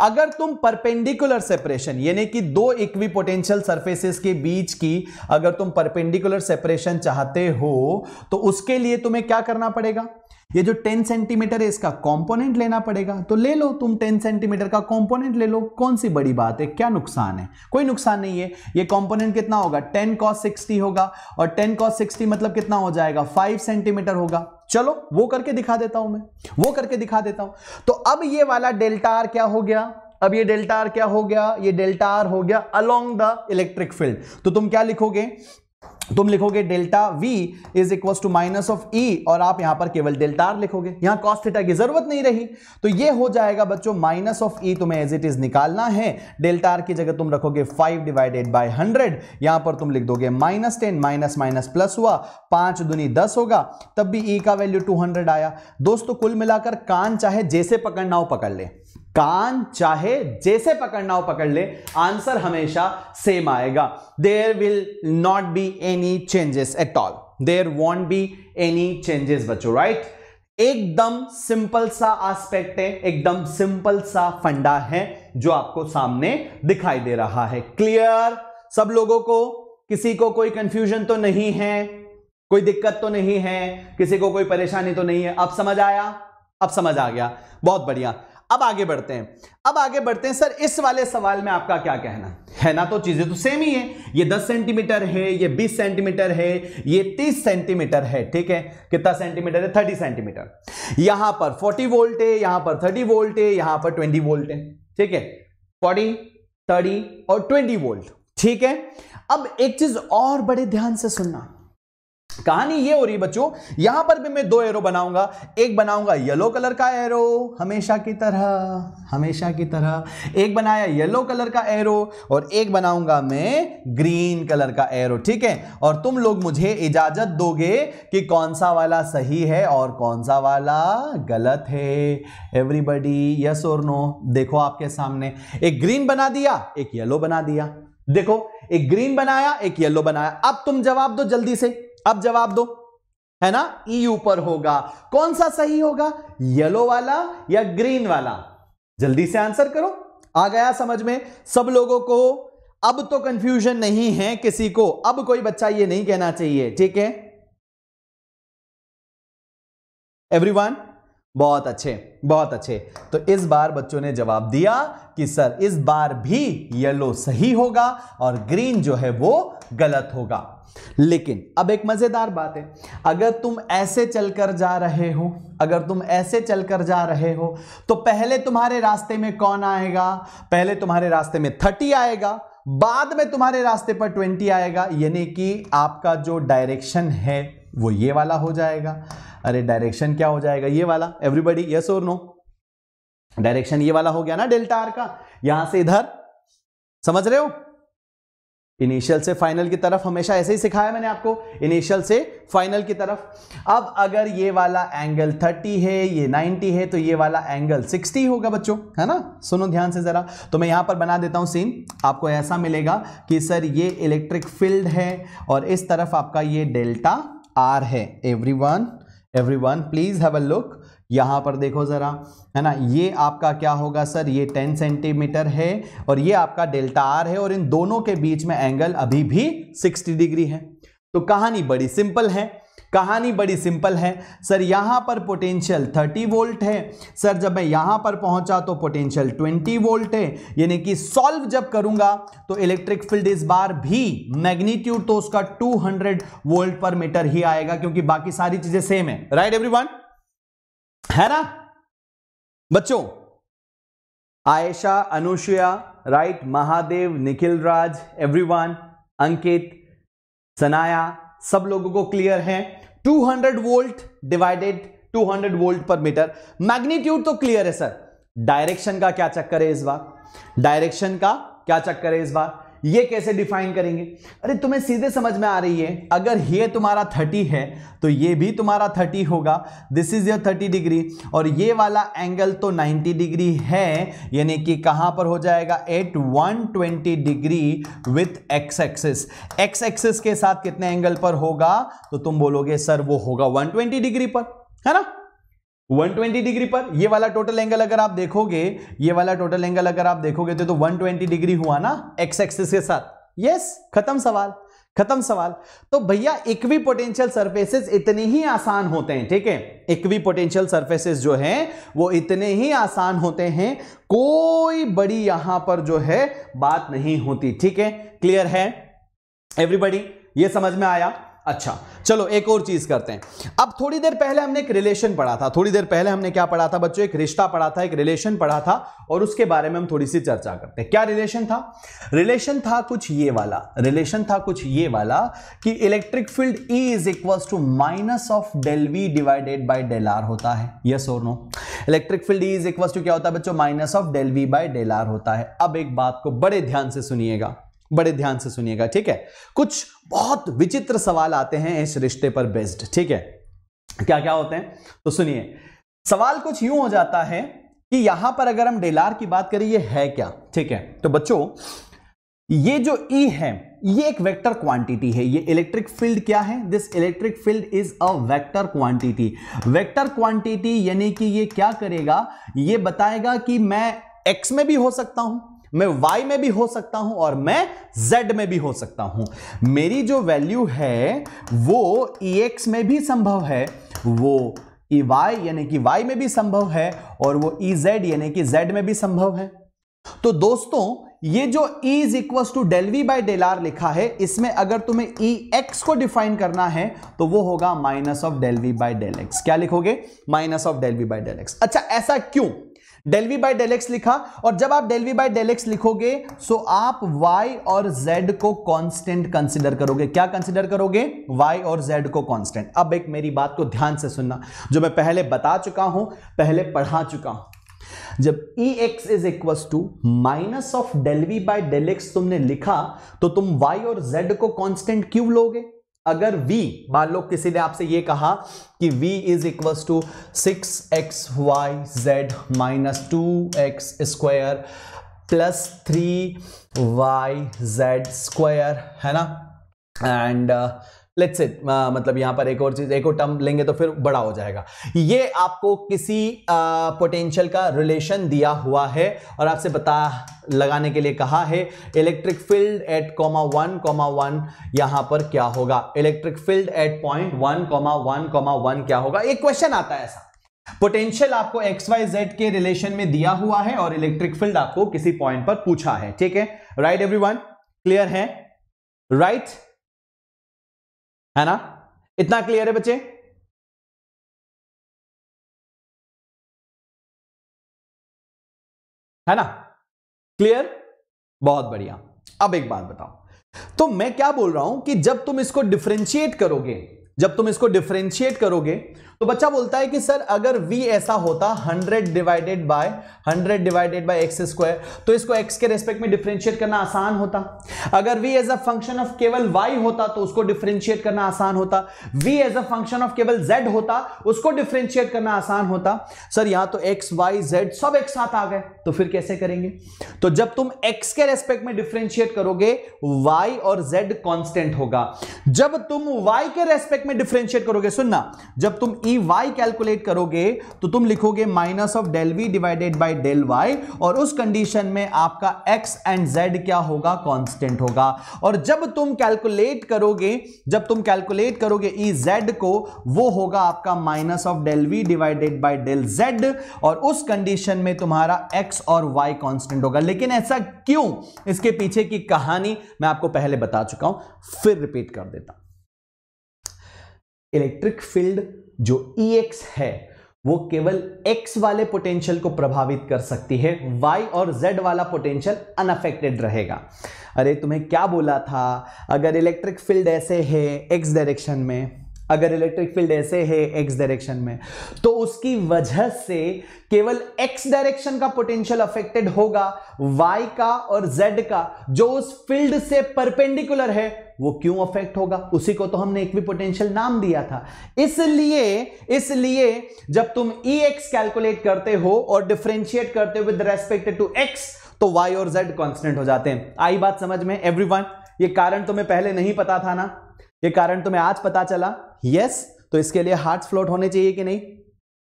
अगर तुम परपेंडिकुलर सेपरेशन यानी कि दो इक्वी पोटेंशियल सर्फेसिस के बीच की अगर तुम परपेंडिकुलर सेपरेशन चाहते हो तो उसके लिए तुम्हें क्या करना पड़ेगा ये जो 10 सेंटीमीटर है इसका कंपोनेंट लेना पड़ेगा तो ले लो तुम 10 सेंटीमीटर का कंपोनेंट ले लो कौन सी बड़ी बात है क्या नुकसान है कोई नुकसान नहीं है ये कंपोनेंट कितना होगा 10 cos 60 होगा और 10 cos 60 मतलब कितना हो जाएगा 5 सेंटीमीटर होगा चलो वो करके दिखा देता हूं मैं वो करके दिखा देता हूं तो अब ये वाला डेल्टा आर क्या हो गया अब ये डेल्टा आर क्या हो गया ये डेल्टा आर हो गया अलोंग द इलेक्ट्रिक फील्ड तो तुम क्या लिखोगे तुम लिखोगे delta V is equal to minus of E और आप यहां पर केवल डेल्टा आर लिखोगे यहां cos थीटा की जरूरत नहीं रही तो ये हो जाएगा बच्चों माइनस ऑफ ई तुम्हें एज इट इज निकालना है डेल्टा आर की जगह तुम रखोगे 5 डिवाइडेड बाय 100 यहां पर तुम लिख दोगे minus ten minus minus plus हुआ पांच दुनी दस होगा तब भी e का वैल्यू टू आया दोस्तों कुल मिलाकर कान चाहे जैसे पकड़ना हो पकड़ ले कान चाहे जैसे पकड़ना हो पकड़ ले आंसर हमेशा सेम आएगा there will not be any changes at all there won't be any changes बच्चों राइट एकदम सिंपल सा एस्पेक्ट है एकदम सिंपल सा फंडा है जो आपको सामने दिखाई दे रहा है क्लियर सब लोगों को किसी को कोई कंफ्यूजन तो नहीं है कोई दिक्कत तो नहीं है किसी को कोई परेशानी तो नहीं है अब समझ आया अब समझ आ गया बहुत बढ़िया अब आगे बढ़ते हैं अब आगे बढ़ते हैं सर इस वाले सवाल में आपका क्या कहना है ना तो चीजें तो सेम ही है ये 10 सेंटीमीटर है ये 20 सेंटीमीटर है ये 30 सेंटीमीटर है ठीक है कितना सेंटीमीटर है 30 सेंटीमीटर यहां पर 40 वोल्ट है यहां पर 30 वोल्ट है यहां पर 20 वोल्ट है ठीक है फोर्टी थर्टी और ट्वेंटी वोल्ट ठीक है अब एक चीज और बड़े ध्यान से सुनना कहानी ये हो रही है बच्चों यहां पर भी मैं दो एरो बनाऊंगा एक बनाऊंगा येलो कलर का एरो हमेशा की तरह हमेशा की तरह एक बनाया येलो कलर का एरो और एक बनाऊंगा मैं ग्रीन कलर का एरो ठीक है और तुम लोग मुझे इजाजत दोगे कि कौन सा वाला सही है और कौन सा वाला गलत है एवरीबडी यस और नो देखो आपके सामने एक ग्रीन बना दिया एक येलो बना दिया देखो एक ग्रीन बनाया एक येलो बनाया अब तुम जवाब दो जल्दी से अब जवाब दो है ना ई e ऊपर होगा कौन सा सही होगा येलो वाला या ग्रीन वाला जल्दी से आंसर करो आ गया समझ में सब लोगों को अब तो कंफ्यूजन नहीं है किसी को अब कोई बच्चा ये नहीं कहना चाहिए ठीक है एवरीवन बहुत अच्छे बहुत अच्छे तो इस बार बच्चों ने जवाब दिया कि सर इस बार भी येलो सही होगा और ग्रीन जो है वो गलत होगा लेकिन अब एक मज़ेदार बात है अगर तुम ऐसे चलकर जा रहे हो अगर तुम ऐसे चलकर जा रहे हो तो पहले तुम्हारे रास्ते में कौन आएगा पहले तुम्हारे रास्ते में थर्टी आएगा बाद में तुम्हारे रास्ते पर ट्वेंटी आएगा यानी कि आपका जो डायरेक्शन है वो ये वाला हो जाएगा अरे डायरेक्शन क्या हो जाएगा ये वाला एवरीबडी यस और नो डायरेक्शन ये वाला हो गया ना डेल्टा आर का यहां से इधर समझ रहे हो इनिशियल से फाइनल की तरफ हमेशा ऐसे ही सिखाया मैंने आपको इनिशियल से फाइनल की तरफ अब अगर ये वाला एंगल 30 है ये 90 है तो ये वाला एंगल 60 होगा बच्चों है ना सुनो ध्यान से ज़रा तो मैं यहां पर बना देता हूँ सीन आपको ऐसा मिलेगा कि सर ये इलेक्ट्रिक फील्ड है और इस तरफ आपका ये डेल्टा आर है everyone everyone please have a look यहाँ पर देखो ज़रा है ना ये आपका क्या होगा सर ये 10 सेंटीमीटर है और ये आपका डेल्टा आर है और इन दोनों के बीच में एंगल अभी भी 60 डिग्री है तो कहानी बड़ी सिंपल है कहानी बड़ी सिंपल है सर यहाँ पर पोटेंशियल 30 वोल्ट है सर जब मैं यहाँ पर पहुँचा तो पोटेंशियल 20 वोल्ट है यानी कि सॉल्व जब करूँगा तो इलेक्ट्रिक फील्ड इस बार भी मैग्नीट्यूड तो उसका 200 वोल्ट पर मीटर ही आएगा क्योंकि बाकी सारी चीज़ें सेम है राइट एवरीवन है ना बच्चों आयशा अनुषया राइट महादेव निखिल राज एवरीवन अंकित सनाया सब लोगों को क्लियर है 200 volt divided 200 volt per metre magnitude तो क्लियर है सर डायरेक्शन का क्या चक्कर है इस बार डायरेक्शन का क्या चक्कर है इस बार ये कैसे डिफाइन करेंगे अरे तुम्हें सीधे समझ में आ रही है अगर ये तुम्हारा थर्टी है तो ये भी तुम्हारा थर्टी होगा this is your thirty degree और ये वाला एंगल तो नाइन्टी डिग्री है यानी कि कहाँ पर हो जाएगा at one twenty degree with X axis X axis के साथ कितने एंगल पर होगा तो तुम बोलोगे सर वो होगा वन ट्वेंटी डिग्री पर है ना 120 डिग्री पर ये वाला टोटल एंगल अगर आप देखोगे ये वाला टोटल एंगल अगर आप देखोगे तो 120 तो डिग्री हुआ ना एक्स एक्सिस के साथ यस खत्म सवाल खत्म सवाल तो भैया इक्वी पोटेंशियल सर्फेसेस इतने ही आसान होते हैं ठीक है इक्वी पोटेंशियल सर्फेसेस जो हैं वो इतने ही आसान होते हैं कोई बड़ी यहां पर जो है बात नहीं होती ठीक है क्लियर है एवरीबडी ये समझ में आया अच्छा चलो एक और चीज करते हैं अब थोड़ी देर पहले हमने एक रिलेशन पढ़ा था थोड़ी देर पहले हमने क्या पढ़ा था बच्चों एक रिश्ता पढ़ा था एक रिलेशन पढ़ा था और उसके बारे में हम थोड़ी सी चर्चा करते हैं क्या रिलेशन था रिलेशन था कुछ ये वाला रिलेशन था कुछ ये वाला कि electric field E is equal to minus of del V divided by del R होता है यस और no electric field E is equal to क्या होता है बच्चों minus of del V by del R होता है अब एक बात को बड़े ध्यान से सुनिएगा बड़े ध्यान से सुनिएगा ठीक है कुछ बहुत विचित्र सवाल आते हैं इस रिश्ते पर बेस्ड ठीक है क्या क्या होते हैं तो सुनिए सवाल कुछ यूं हो जाता है कि यहां पर अगर हम डेलार की बात करें ये है क्या ठीक है तो बच्चों ये जो ई e है ये एक वेक्टर क्वांटिटी है ये इलेक्ट्रिक फील्ड क्या है this electric field is a vector quantity vector quantity यानी कि ये क्या करेगा ये बताएगा कि मैं एक्स में भी हो सकता हूं मैं y में भी हो सकता हूं और मैं z में भी हो सकता हूं मेरी जो वैल्यू है वो ex में भी संभव है वो ई e वाई यानी कि y में भी संभव है और वो ई e जेड यानी कि z में भी संभव है तो दोस्तों ये जो E is equal to del V by del R लिखा है इसमें अगर तुम्हें ई e एक्स को डिफाइन करना है तो वो होगा minus of del V by del X क्या लिखोगे minus of del V by del X अच्छा ऐसा क्यों डेलवी बाई डेलेक्स लिखा और जब आप डेलवी बाई डेलेक्स लिखोगे सो आप y और z को कांस्टेंट कंसिडर करोगे क्या कंसिडर करोगे y और z को कांस्टेंट अब एक मेरी बात को ध्यान से सुनना जो मैं पहले बता चुका हूं पहले पढ़ा चुका हूं जब E X is equal to minus of del V by del X तुमने लिखा तो तुम y और z को कॉन्स्टेंट क्यों लोगे अगर v मान लो किसी ने आपसे ये कहा कि v is equal to six X Y Z minus two X square plus three Y Z square है ना एंड uh, लेट्स इट मतलब यहां पर एक और चीज एक और टर्म लेंगे तो फिर बड़ा हो जाएगा ये आपको किसी पोटेंशियल का रिलेशन दिया हुआ है और आपसे बता लगाने के लिए कहा है electric field at comma one comma one यहां पर क्या होगा electric field at point one comma one comma one क्या होगा एक क्वेश्चन आता है ऐसा पोटेंशियल आपको एक्स वाई जेड के रिलेशन में दिया हुआ है और इलेक्ट्रिक फील्ड आपको किसी पॉइंट पर पूछा है ठीक है राइट वन क्लियर है राइट right? है ना इतना क्लियर है बच्चे है ना क्लियर बहुत बढ़िया अब एक बात बताओ तो मैं क्या बोल रहा हूं कि जब तुम इसको डिफ्रेंशिएट करोगे जब तुम इसको डिफ्रेंशिएट करोगे तो बच्चा बोलता है कि सर अगर v ऐसा होता 100 divided by 100 divided by X square तो इसको x के रेस्पेक्ट में डिफ्रेंशिएट करना आसान होता अगर v as a function of केवल y होता तो उसको डिफ्रेंशिएट करना आसान होता v as a function of केवल z होता उसको डिफ्रेंशिएट करना आसान होता सर यहां तो x y z सब एक साथ आ गए तो फिर कैसे करेंगे तो जब तुम x के रेस्पेक्ट में डिफ्रेंशिएट करोगे y और z कांस्टेंट होगा जब तुम y के रेस्पेक्ट में डिफ्रेंशिएट करोगे सुनना जब तुम ई वाई कैलकुलेट करोगे तो तुम लिखोगे minus of del V divided by del Y और उस कंडीशन में आपका एक्स एंड जेड क्या होगा कॉन्स्टेंट होगा और जब तुम कैलकुलेट करोगे जब तुम कैलकुलेट करोगे ई e जेड को वो होगा आपका minus of del V divided by del Z और उस कंडीशन में तुम्हारा एक्स और वाई कॉन्स्टेंट होगा लेकिन ऐसा क्यों इसके पीछे की कहानी मैं आपको पहले बता चुका हूं फिर रिपीट कर देता हूं इलेक्ट्रिक फील्ड जो ई e एक्स है वो केवल x वाले पोटेंशियल को प्रभावित कर सकती है y और z वाला पोटेंशियल अनअफेक्टेड रहेगा अरे तुम्हें क्या बोला था अगर इलेक्ट्रिक फील्ड ऐसे है x डायरेक्शन में अगर इलेक्ट्रिक फील्ड ऐसे है एक्स डायरेक्शन में तो उसकी वजह से केवल एक्स डायरेक्शन का पोटेंशियल अफेक्टेड होगा वाई का और जेड का जो उस फील्ड से परपेंडिकुलर है वो क्यों अफेक्ट होगा उसी को तो हमने इक्विपोटेंशियल नाम दिया था इसलिए इसलिए जब तुम ई एक्स कैलकुलेट करते हो और डिफ्रेंशिएट करते हो विद रेस्पेक्ट टू एक्स तो वाई और जेड कॉन्स्टेंट हो जाते हैं आई बात समझ में एवरी ये कारण तुम्हें तो पहले नहीं पता था ना ये कारण तुम्हें आज पता चला यस तो इसके लिए हार्ट फ्लोट होने चाहिए कि नहीं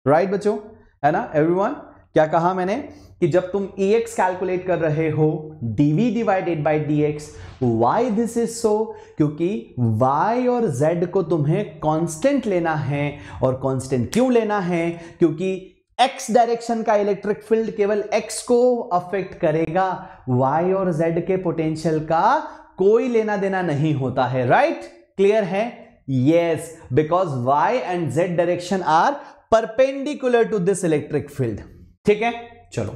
राइट बच्चो बच्चों है ना एवरीवन क्या कहा मैंने कि जब तुम ई एक्स कैलकुलेट कर रहे हो D V divided by D X Y this is so क्योंकि वाई और जेड को तुम्हें कांस्टेंट लेना है और कांस्टेंट क्यों लेना है क्योंकि एक्स डायरेक्शन का इलेक्ट्रिक फील्ड केवल एक्स को अफेक्ट करेगा वाई और जेड के पोटेंशियल का कोई लेना देना नहीं होता है राइट right? क्लियर है yes because Y and Z direction are perpendicular to this electric field ठीक है चलो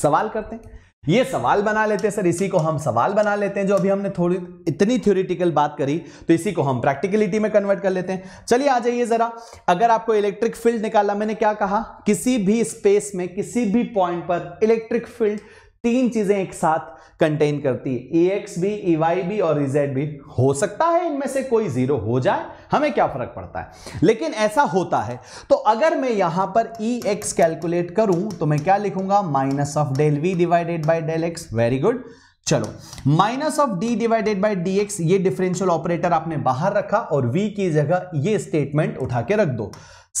सवाल करते हैं ये सवाल बना लेते हैं सर इसी को हम सवाल बना लेते हैं जो अभी हमने थोड़ी इतनी थ्योरिटिकल बात करी तो इसी को हम प्रैक्टिकलिटी में कन्वर्ट कर लेते हैं चलिए आ जाइए जरा अगर आपको इलेक्ट्रिक फील्ड निकाला मैंने क्या कहा किसी भी स्पेस में किसी भी पॉइंट पर इलेक्ट्रिक फील्ड तीन चीजें एक साथ कंटेन करती है ई एक्स भी ई e वाई भी और इजेड भी हो सकता है इनमें से कोई जीरो हो जाए हमें क्या फर्क पड़ता है लेकिन ऐसा होता है तो अगर मैं यहां पर ई एक्स कैलकुलेट करूं तो मैं क्या लिखूंगा minus of del V divided by del X very good चलो minus of D divided by D X ये डिफरेंशियल ऑपरेटर आपने बाहर रखा और वी की जगह ये स्टेटमेंट उठा के रख दो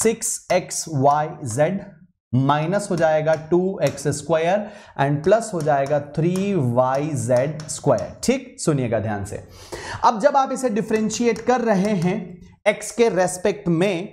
six X Y Z minus हो जाएगा two X square and plus हो जाएगा थ्री वाई जेड स्क्वायर ठीक सुनिएगा ध्यान से अब जब आप इसे डिफ्रेंशिएट कर रहे हैं एक्स के रेस्पेक्ट में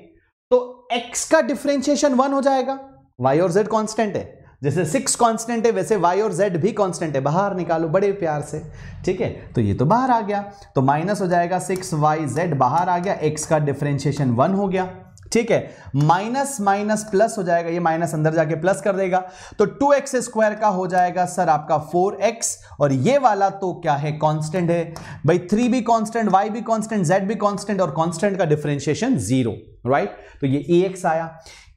तो एक्स का डिफ्रेंशिएशन वन हो जाएगा वाई और जेड कांस्टेंट है जैसे सिक्स कांस्टेंट है वैसे वाई और जेड भी कांस्टेंट है बाहर निकालो बड़े प्यार से ठीक है तो ये तो बाहर आ गया तो माइनस हो जाएगा सिक्स वाई जेड बाहर आ गया एक्स का डिफ्रेंशिएशन वन हो गया ठीक है माइनस माइनस प्लस हो जाएगा ये माइनस अंदर जाके प्लस कर देगा तो टू एक्स स्क्वायर का हो जाएगा सर आपका फोर एक्स और ये वाला तो क्या है कांस्टेंट है भाई थ्री भी कांस्टेंट वाई भी कांस्टेंट जेड भी कांस्टेंट और कांस्टेंट का डिफरेंशिएशन जीरो राइट तो ये ई एक्स आया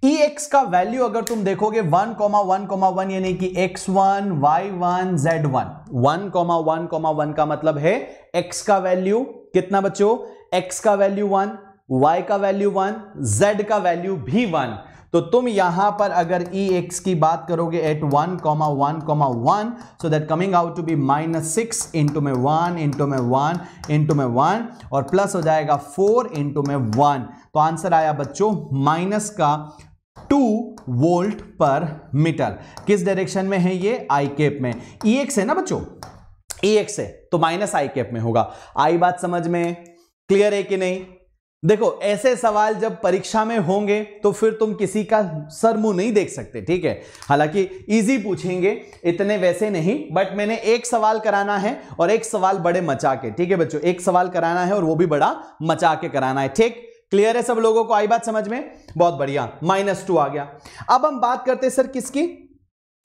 ई एक्स का वैल्यू अगर तुम देखोगे one comma one comma one यानी कि X one Y one Z one one comma one comma one का मतलब है एक्स का वैल्यू कितना बच्चों एक्स का वैल्यू वन y का वैल्यू वन z का वैल्यू भी वन तो तुम यहां पर अगर ई e एक्स की बात करोगे at one comma one comma one so that coming out to be minus six into में वन इंटू में वन इंटू में वन और प्लस हो जाएगा फोर इंटू में वन तो आंसर आया बच्चों माइनस का टू वोल्ट पर मीटर किस डायरेक्शन में है ये आई केप में ई e एक्स है ना बच्चों ई e एक्स है तो माइनस आई केप में होगा आई बात समझ में क्लियर है कि नहीं देखो ऐसे सवाल जब परीक्षा में होंगे तो फिर तुम किसी का सर मुंह नहीं देख सकते ठीक है हालांकि इजी पूछेंगे इतने वैसे नहीं बट मैंने एक सवाल कराना है और एक सवाल बड़े मचा के ठीक है बच्चों एक सवाल कराना है और वो भी बड़ा मचा के कराना है ठीक क्लियर है सब लोगों को आई बात समझ में बहुत बढ़िया माइनस टू आ गया अब हम बात करते सर किसकी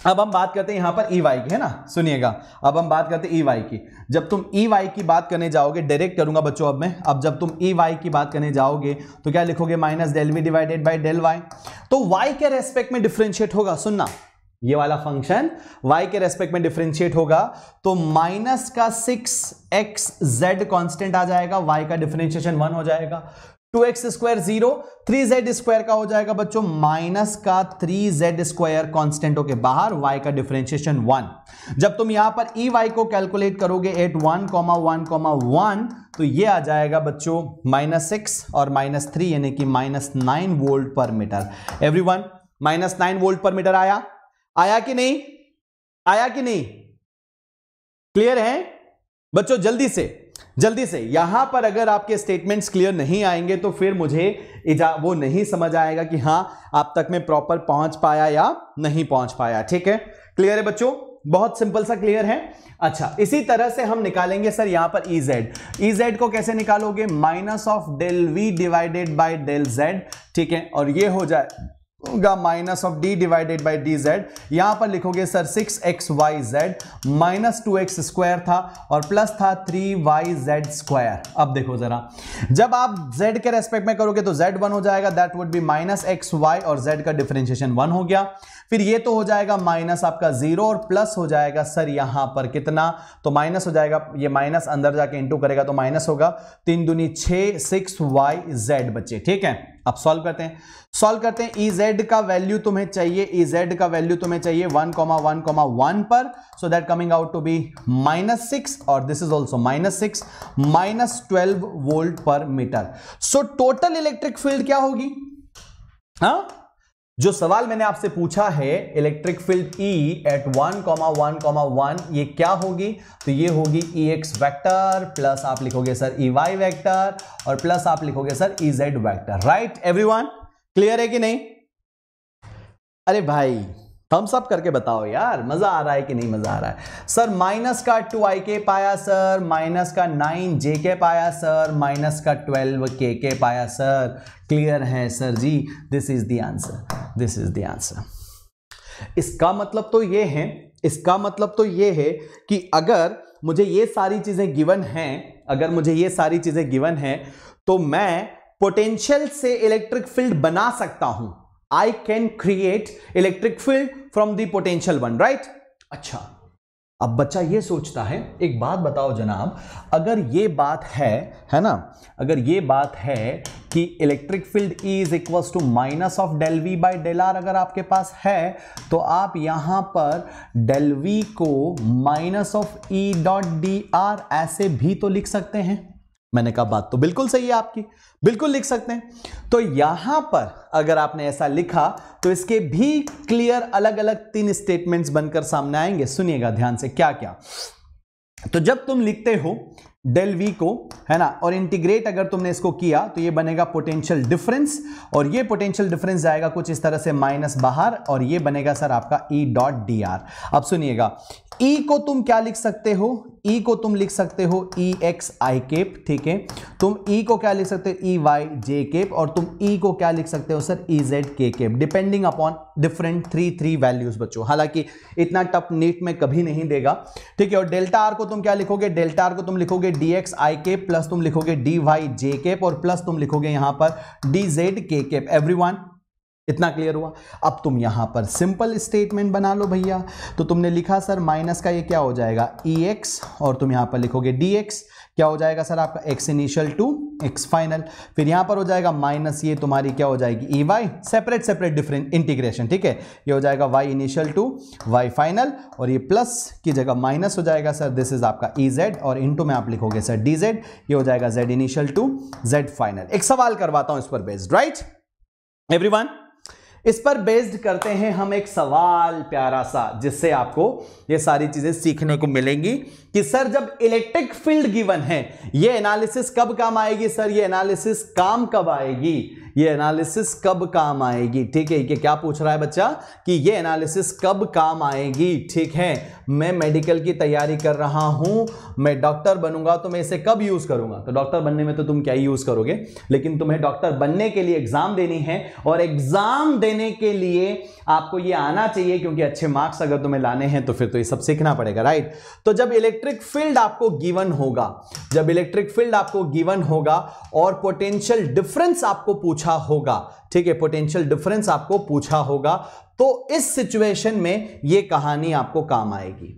अब हम बात करते हैं यहां पर ई e वाई की है ना सुनिएगा अब हम बात करते हैं ई e वाई की जब तुम ई e वाई की बात करने जाओगे डायरेक्ट करूंगा बच्चों अब मैं अब जब तुम ई वाई की बात करने जाओगे तो क्या लिखोगे minus del V divided by del Y तो वाई के रेस्पेक्ट में डिफ्रेंशिएट होगा सुनना ये वाला फंक्शन y के रेस्पेक्ट में डिफ्रेंशिएट होगा तो माइनस का सिक्स एक्स जेड कॉन्स्टेंट आ जाएगा y का डिफ्रेंशिएशन वन हो जाएगा two X square zero three Z square का हो जाएगा बच्चों माइनस का थ्री जेड स्क्वायर कॉन्स्टेंटो के बाहर वाई का डिफरेंशिएशन वन जब तुम यहां पर ई e वाई को कैलकुलेट करोगे at one comma one comma one तो ये आ जाएगा बच्चों माइनस सिक्स और माइनस थ्री यानी कि minus nine volt per metre everyone minus nine volt per metre आया आया कि नहीं आया कि नहीं क्लियर है बच्चों जल्दी से जल्दी से यहां पर अगर आपके स्टेटमेंट्स क्लियर नहीं आएंगे तो फिर मुझे इजा वो नहीं समझ आएगा कि हाँ आप तक मैं प्रॉपर पहुंच पाया या नहीं पहुंच पाया ठीक है क्लियर है बच्चों बहुत सिंपल सा क्लियर है अच्छा इसी तरह से हम निकालेंगे सर यहां पर ई जेड ई जेड को कैसे निकालोगे minus of del V divided by del Z ठीक है और ये हो जाए minus of D divided by D Z यहां पर लिखोगे sir six X Y Z minus two X square था और प्लस था थ्री वाई जेड स्क्वायर अब देखो जरा जब आप z के रेस्पेक्ट में करोगे तो z वन हो जाएगा that would be minus X Y और z का डिफरेंशिएशन वन हो गया फिर ये तो हो जाएगा माइनस आपका जीरो और प्लस हो जाएगा सर यहां पर कितना तो माइनस हो जाएगा ये माइनस अंदर जाके इंटू करेगा तो माइनस होगा तीन दुनी छः सिक्स वाई जेड बच्चे ठीक है अब सॉल्व करते हैं सॉल्व करते हैं ई e जेड का वैल्यू तुम्हें चाहिए ई e जेड का वैल्यू तुम्हें चाहिए one comma one comma one पर so that coming out to be minus six और this is also minus six minus twelve volt per metre so total electric field क्या होगी हाँ? जो सवाल मैंने आपसे पूछा है electric field E at one comma one comma one ये क्या होगी तो ये होगी ई एक्स वैक्टर प्लस आप लिखोगे सर ई वाई वैक्टर और प्लस आप लिखोगे sir E Z vector right one clear है कि नहीं अरे भाई थम्स अप करके बताओ यार मजा आ रहा है कि नहीं मजा आ रहा है सर माइनस का टू आई के पाया सर माइनस का नाइन जे के पाया सर माइनस का ट्वेल्व के के पाया सर क्लियर है sir ji this is the answer this is the answer इसका मतलब तो ये है इसका मतलब तो ये है कि अगर मुझे ये सारी चीजें गिवन हैं अगर मुझे ये सारी चीजें गिवन हैं तो मैं पोटेंशियल से इलेक्ट्रिक फील्ड बना सकता हूं I can create electric field from the potential one right अच्छा अब बच्चा ये सोचता है एक बात बताओ जनाब अगर ये बात है है ना अगर ये बात है कि electric field E is equals to minus of del V by del R अगर आपके पास है तो आप यहां पर डेल वी को minus of E dot D R ऐसे भी तो लिख सकते हैं मैंने कहा बात तो बिल्कुल सही है आपकी बिल्कुल लिख सकते हैं तो यहां पर अगर आपने ऐसा लिखा तो इसके भी क्लियर अलग अलग तीन स्टेटमेंट्स बनकर सामने आएंगे सुनिएगा ध्यान से क्या क्या तो जब तुम लिखते हो डेल वी को है ना और इंटीग्रेट अगर तुमने इसको किया तो ये बनेगा पोटेंशियल डिफरेंस और ये पोटेंशियल डिफरेंस जाएगा कुछ इस तरह से माइनस बाहर और ये बनेगा सर आपका ई डॉट डी आर अब सुनिएगा ई e को तुम क्या लिख सकते हो ई e को तुम लिख सकते हो ई एक्स आई केप ठीक है तुम ई e को क्या लिख सकते हो ई वाई जे केप और तुम ई e को क्या लिख सकते हो sir E Z K cap depending upon different three three values बच्चों हालांकि इतना टप नीट में कभी नहीं देगा ठीक है और डेल्टा आर को तुम क्या लिखोगे डेल्टा आर को तुम लिखोगे D X I cap plus तुम लिखोगे डी वाई जे केप और प्लस तुम लिखोगे यहां पर D Z K cap every इतना क्लियर हुआ अब तुम यहां पर सिंपल स्टेटमेंट बना लो भैया तो तुमने लिखा सर माइनस का ये क्या हो जाएगा ई e एक्स और तुम यहां पर लिखोगे डी एक्स क्या हो जाएगा सर आपका X initial to X final फिर यहां पर हो जाएगा माइनस ये तुम्हारी क्या हो जाएगी E Y separate separate different integration ठीक है ये हो जाएगा Y initial to Y final और ये प्लस की जगह माइनस हो जाएगा सर दिस इज आपका ई e जेड और इंटू में आप लिखोगे सर डी जेड ये हो जाएगा Z initial to Z final एक सवाल करवाता हूं इस पर बेस्ड राइट एवरी वन इस पर बेस्ड करते हैं हम एक सवाल प्यारा सा जिससे आपको ये सारी चीज़ें सीखने को मिलेंगी कि सर जब इलेक्ट्रिक फील्ड गिवन है ये एनालिसिस कब काम आएगी सर ये एनालिसिस काम कब आएगी ये एनालिसिस कब काम आएगी ठीक है कि क्या पूछ रहा है बच्चा कि ये एनालिसिस कब काम आएगी ठीक है मैं मेडिकल की तैयारी कर रहा हूं मैं डॉक्टर बनूंगा तो मैं इसे कब यूज करूंगा तो डॉक्टर बनने में तो तुम क्या ही यूज करोगे लेकिन तुम्हें डॉक्टर बनने के लिए एग्जाम देनी है और एग्जाम देने के लिए आपको ये आना चाहिए क्योंकि अच्छे मार्क्स अगर तुम्हें लाने हैं तो फिर तो ये सब सीखना पड़ेगा राइट तो जब इलेक्ट्रिक फील्ड आपको गिवन होगा जब इलेक्ट्रिक फील्ड आपको गिवन होगा और पोटेंशियल डिफरेंस आपको पूछा होगा ठीक है पोटेंशियल डिफरेंस आपको पूछा होगा तो इस सिचुएशन में ये कहानी आपको काम आएगी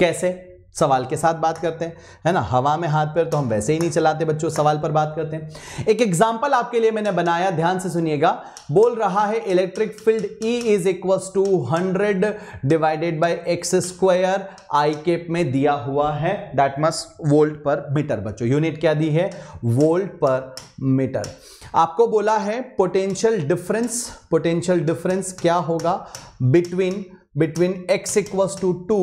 कैसे सवाल के साथ बात करते हैं है ना हवा में हाथ पैर तो हम वैसे ही नहीं चलाते बच्चों सवाल पर बात करते हैं एक एग्जाम्पल आपके लिए मैंने बनाया ध्यान से सुनिएगा बोल रहा है electric field E is equal to hundred divided by X square I cap में दिया हुआ है दैट मस वोल्ट पर मीटर बच्चों यूनिट क्या दी है वोल्ट पर मीटर आपको बोला है पोटेंशियल डिफरेंस पोटेंशियल डिफरेंस क्या होगा between between X equals to two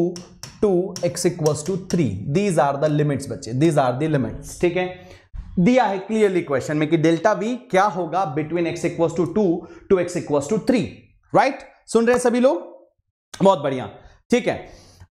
to X equals to three these are the limits बच्चे दीज आर द लिमिट्स ठीक है दिया है क्लियरली क्वेश्चन में कि डेल्टा वी क्या होगा between X equals to two to X equals to three right सुन रहे हैं सभी लोग बहुत बढ़िया ठीक है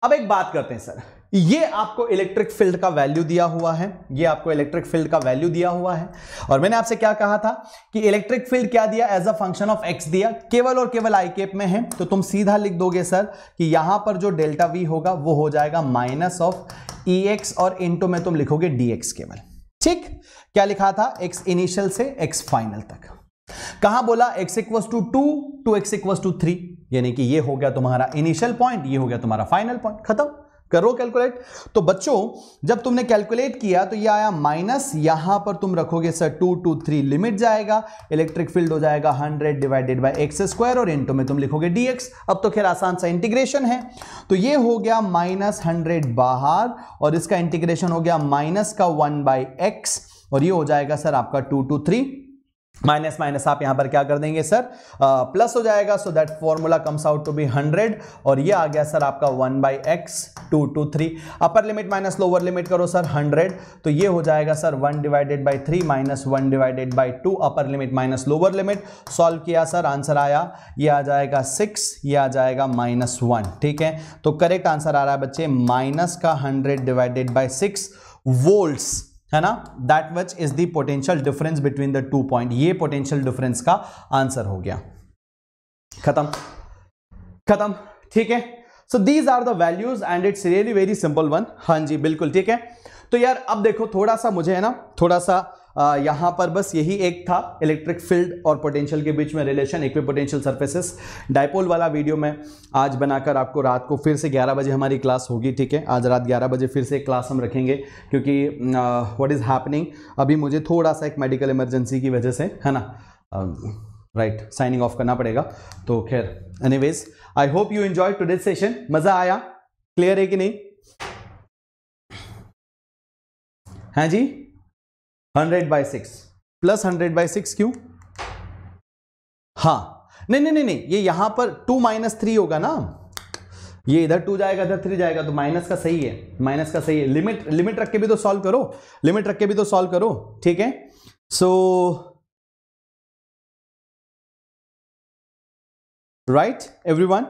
अब एक बात करते हैं सर ये आपको इलेक्ट्रिक फील्ड का वैल्यू दिया हुआ है ये आपको इलेक्ट्रिक फील्ड का वैल्यू दिया हुआ है और मैंने आपसे क्या कहा था कि इलेक्ट्रिक फील्ड क्या दिया as a function of X दिया केवल और केवल आई केप में है तो तुम सीधा लिख दोगे सर कि यहां पर जो डेल्टा वी होगा वो हो जाएगा माइनस ऑफ ई एक्स और इंटू में तुम लिखोगे डी एक्स केवल ठीक क्या लिखा था एक्स इनिशियल से एक्स फाइनल तक कहा बोला X equals to two to X equals to three यानी कि ये हो गया तुम्हारा इनिशियल पॉइंट ये हो गया तुम्हारा फाइनल पॉइंट खत्म करो कैलकुलेट तो बच्चों जब तुमने कैलकुलेट किया तो ये आया माइनस यहां पर तुम रखोगे sir two to three limit जाएगा इलेक्ट्रिक फील्ड हो जाएगा hundred divided by X square और इंटू में तुम लिखोगे डीएक्स अब तो खैर आसान सा इंटीग्रेशन है तो ये हो गया माइनस हंड्रेड बाहर और इसका इंटीग्रेशन हो गया माइनस का वन बाई एक्स और ये हो जाएगा सर आपका two to three minus minus आप यहां पर क्या कर देंगे सर प्लस हो जाएगा so that formula comes out to be hundred और ये आ गया सर आपका one by X two to three upper limit minus lower limit करो सर हंड्रेड तो ये हो जाएगा sir one divided by three minus one divided by two upper limit minus lower limit solve किया सर आंसर आया ये आ जाएगा सिक्स ये आ जाएगा माइनस वन ठीक है तो करेक्ट आंसर आ रहा है बच्चे माइनस का hundred divided by six volts है ना that which is the potential difference between the two point ये पोटेंशियल डिफरेंस का आंसर हो गया खत्म खत्म ठीक है so these are the values and it's really very simple one हाँ जी बिल्कुल ठीक है तो यार अब देखो थोड़ा सा मुझे है ना थोड़ा सा यहाँ पर बस यही एक था इलेक्ट्रिक फील्ड और पोटेंशियल के बीच में रिलेशन एक पोटेंशियल सर्फेसिस डायपोल वाला वीडियो मैं आज बनाकर आपको रात को फिर से 11 बजे हमारी क्लास होगी ठीक है आज रात 11 बजे फिर से क्लास हम रखेंगे क्योंकि व्हाट इज़ हैपनिंग अभी मुझे थोड़ा सा एक मेडिकल इमरजेंसी की वजह से है ना राइट साइनिंग ऑफ करना पड़ेगा तो खैर वेज I hope you enjoy today session मज़ा आया क्लियर है कि नहीं है जी hundred by six plus hundred by six क्यों हाँ नहीं नहीं नहीं नहीं ये यहां पर टू माइनस थ्री होगा ना ये इधर टू जाएगा इधर थ्री जाएगा तो माइनस का सही है माइनस का सही है लिमिट लिमिट रख के भी तो सॉल्व करो लिमिट रख के भी तो सॉल्व करो ठीक है सो राइट एवरीवन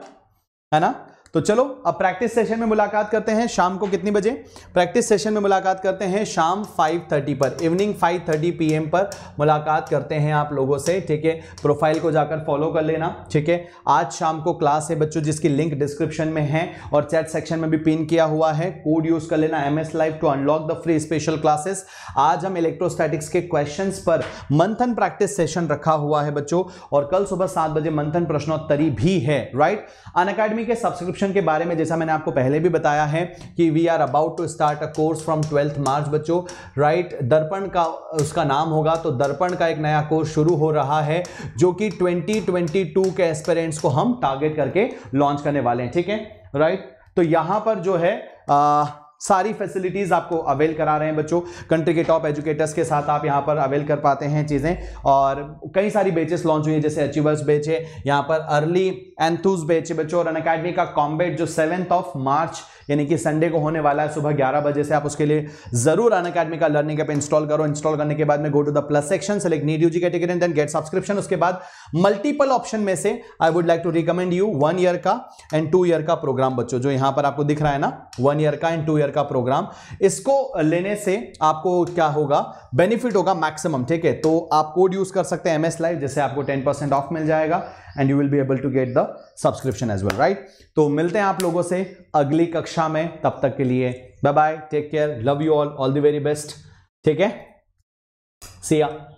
है ना तो चलो अब प्रैक्टिस सेशन में मुलाकात करते हैं शाम को कितनी बजे प्रैक्टिस सेशन में मुलाकात करते हैं शाम 5:30 पर इवनिंग 5:30 पीएम पर मुलाकात करते हैं आप लोगों से ठीक है प्रोफाइल को जाकर फॉलो कर लेना ठीक है आज शाम को क्लास है बच्चों जिसकी लिंक डिस्क्रिप्शन में है और चैट सेक्शन में भी पिन किया हुआ है कोड यूज कर लेना M S live to unlock the free special classes आज हम इलेक्ट्रोस्टैटिक्स के क्वेश्चन पर मंथन प्रैक्टिस सेशन रखा हुआ है बच्चों और कल सुबह सात बजे मंथन प्रश्नोत्तरी भी है राइट अन के सब्सक्रिप्शन सब्सक्रिप्शन के बारे में जैसा मैंने आपको पहले भी बताया है कि we are about to start a course from twelfth March बच्चों राइट दर्पण का उसका नाम होगा तो दर्पण का एक नया कोर्स शुरू हो रहा है जो कि 2022 के एस्पेरेंट्स को हम टारगेट करके लॉन्च करने वाले हैं ठीक है राइट तो यहां पर जो है आ, सारी फैसिलिटीज़ आपको अवेल करा रहे हैं बच्चों कंट्री के टॉप एजुकेटर्स के साथ आप यहाँ पर अवेल कर पाते हैं चीज़ें और कई सारी बेचेस लॉन्च हुई है जैसे अचीवर्स बेच है यहाँ पर अर्ली एंथूस बेचे बच्चों और अकेडमी का कॉम्बेट जो सेवेंथ ऑफ मार्च यानी कि संडे को होने वाला है सुबह ग्यारह बजे से आप उसके लिए जरूर अन अकेडमी का लर्निंग ऐप इंस्टॉल करो इंस्टॉल करने के बाद में go to the plus section select NEET UG category and then get subscription उसके बाद मल्टीपल ऑप्शन में से I would like to recommend you one year का एंड टू ईयर का प्रोग्राम बच्चों जो यहां पर आपको दिख रहा है ना वन ईयर का एंड टू ईयर का प्रोग्राम इसको लेने से आपको क्या होगा बेनिफिट होगा मैक्सिमम ठीक है तो आप कोड यूज कर सकते हैं एमएस लाइव जैसे आपको टेन परसेंट ऑफ मिल जाएगा and you will be able to get the subscription as well right तो मिलते हैं आप लोगों से अगली कक्षा में तब तक के लिए bye bye take care love you all all the very best ठीक है सिया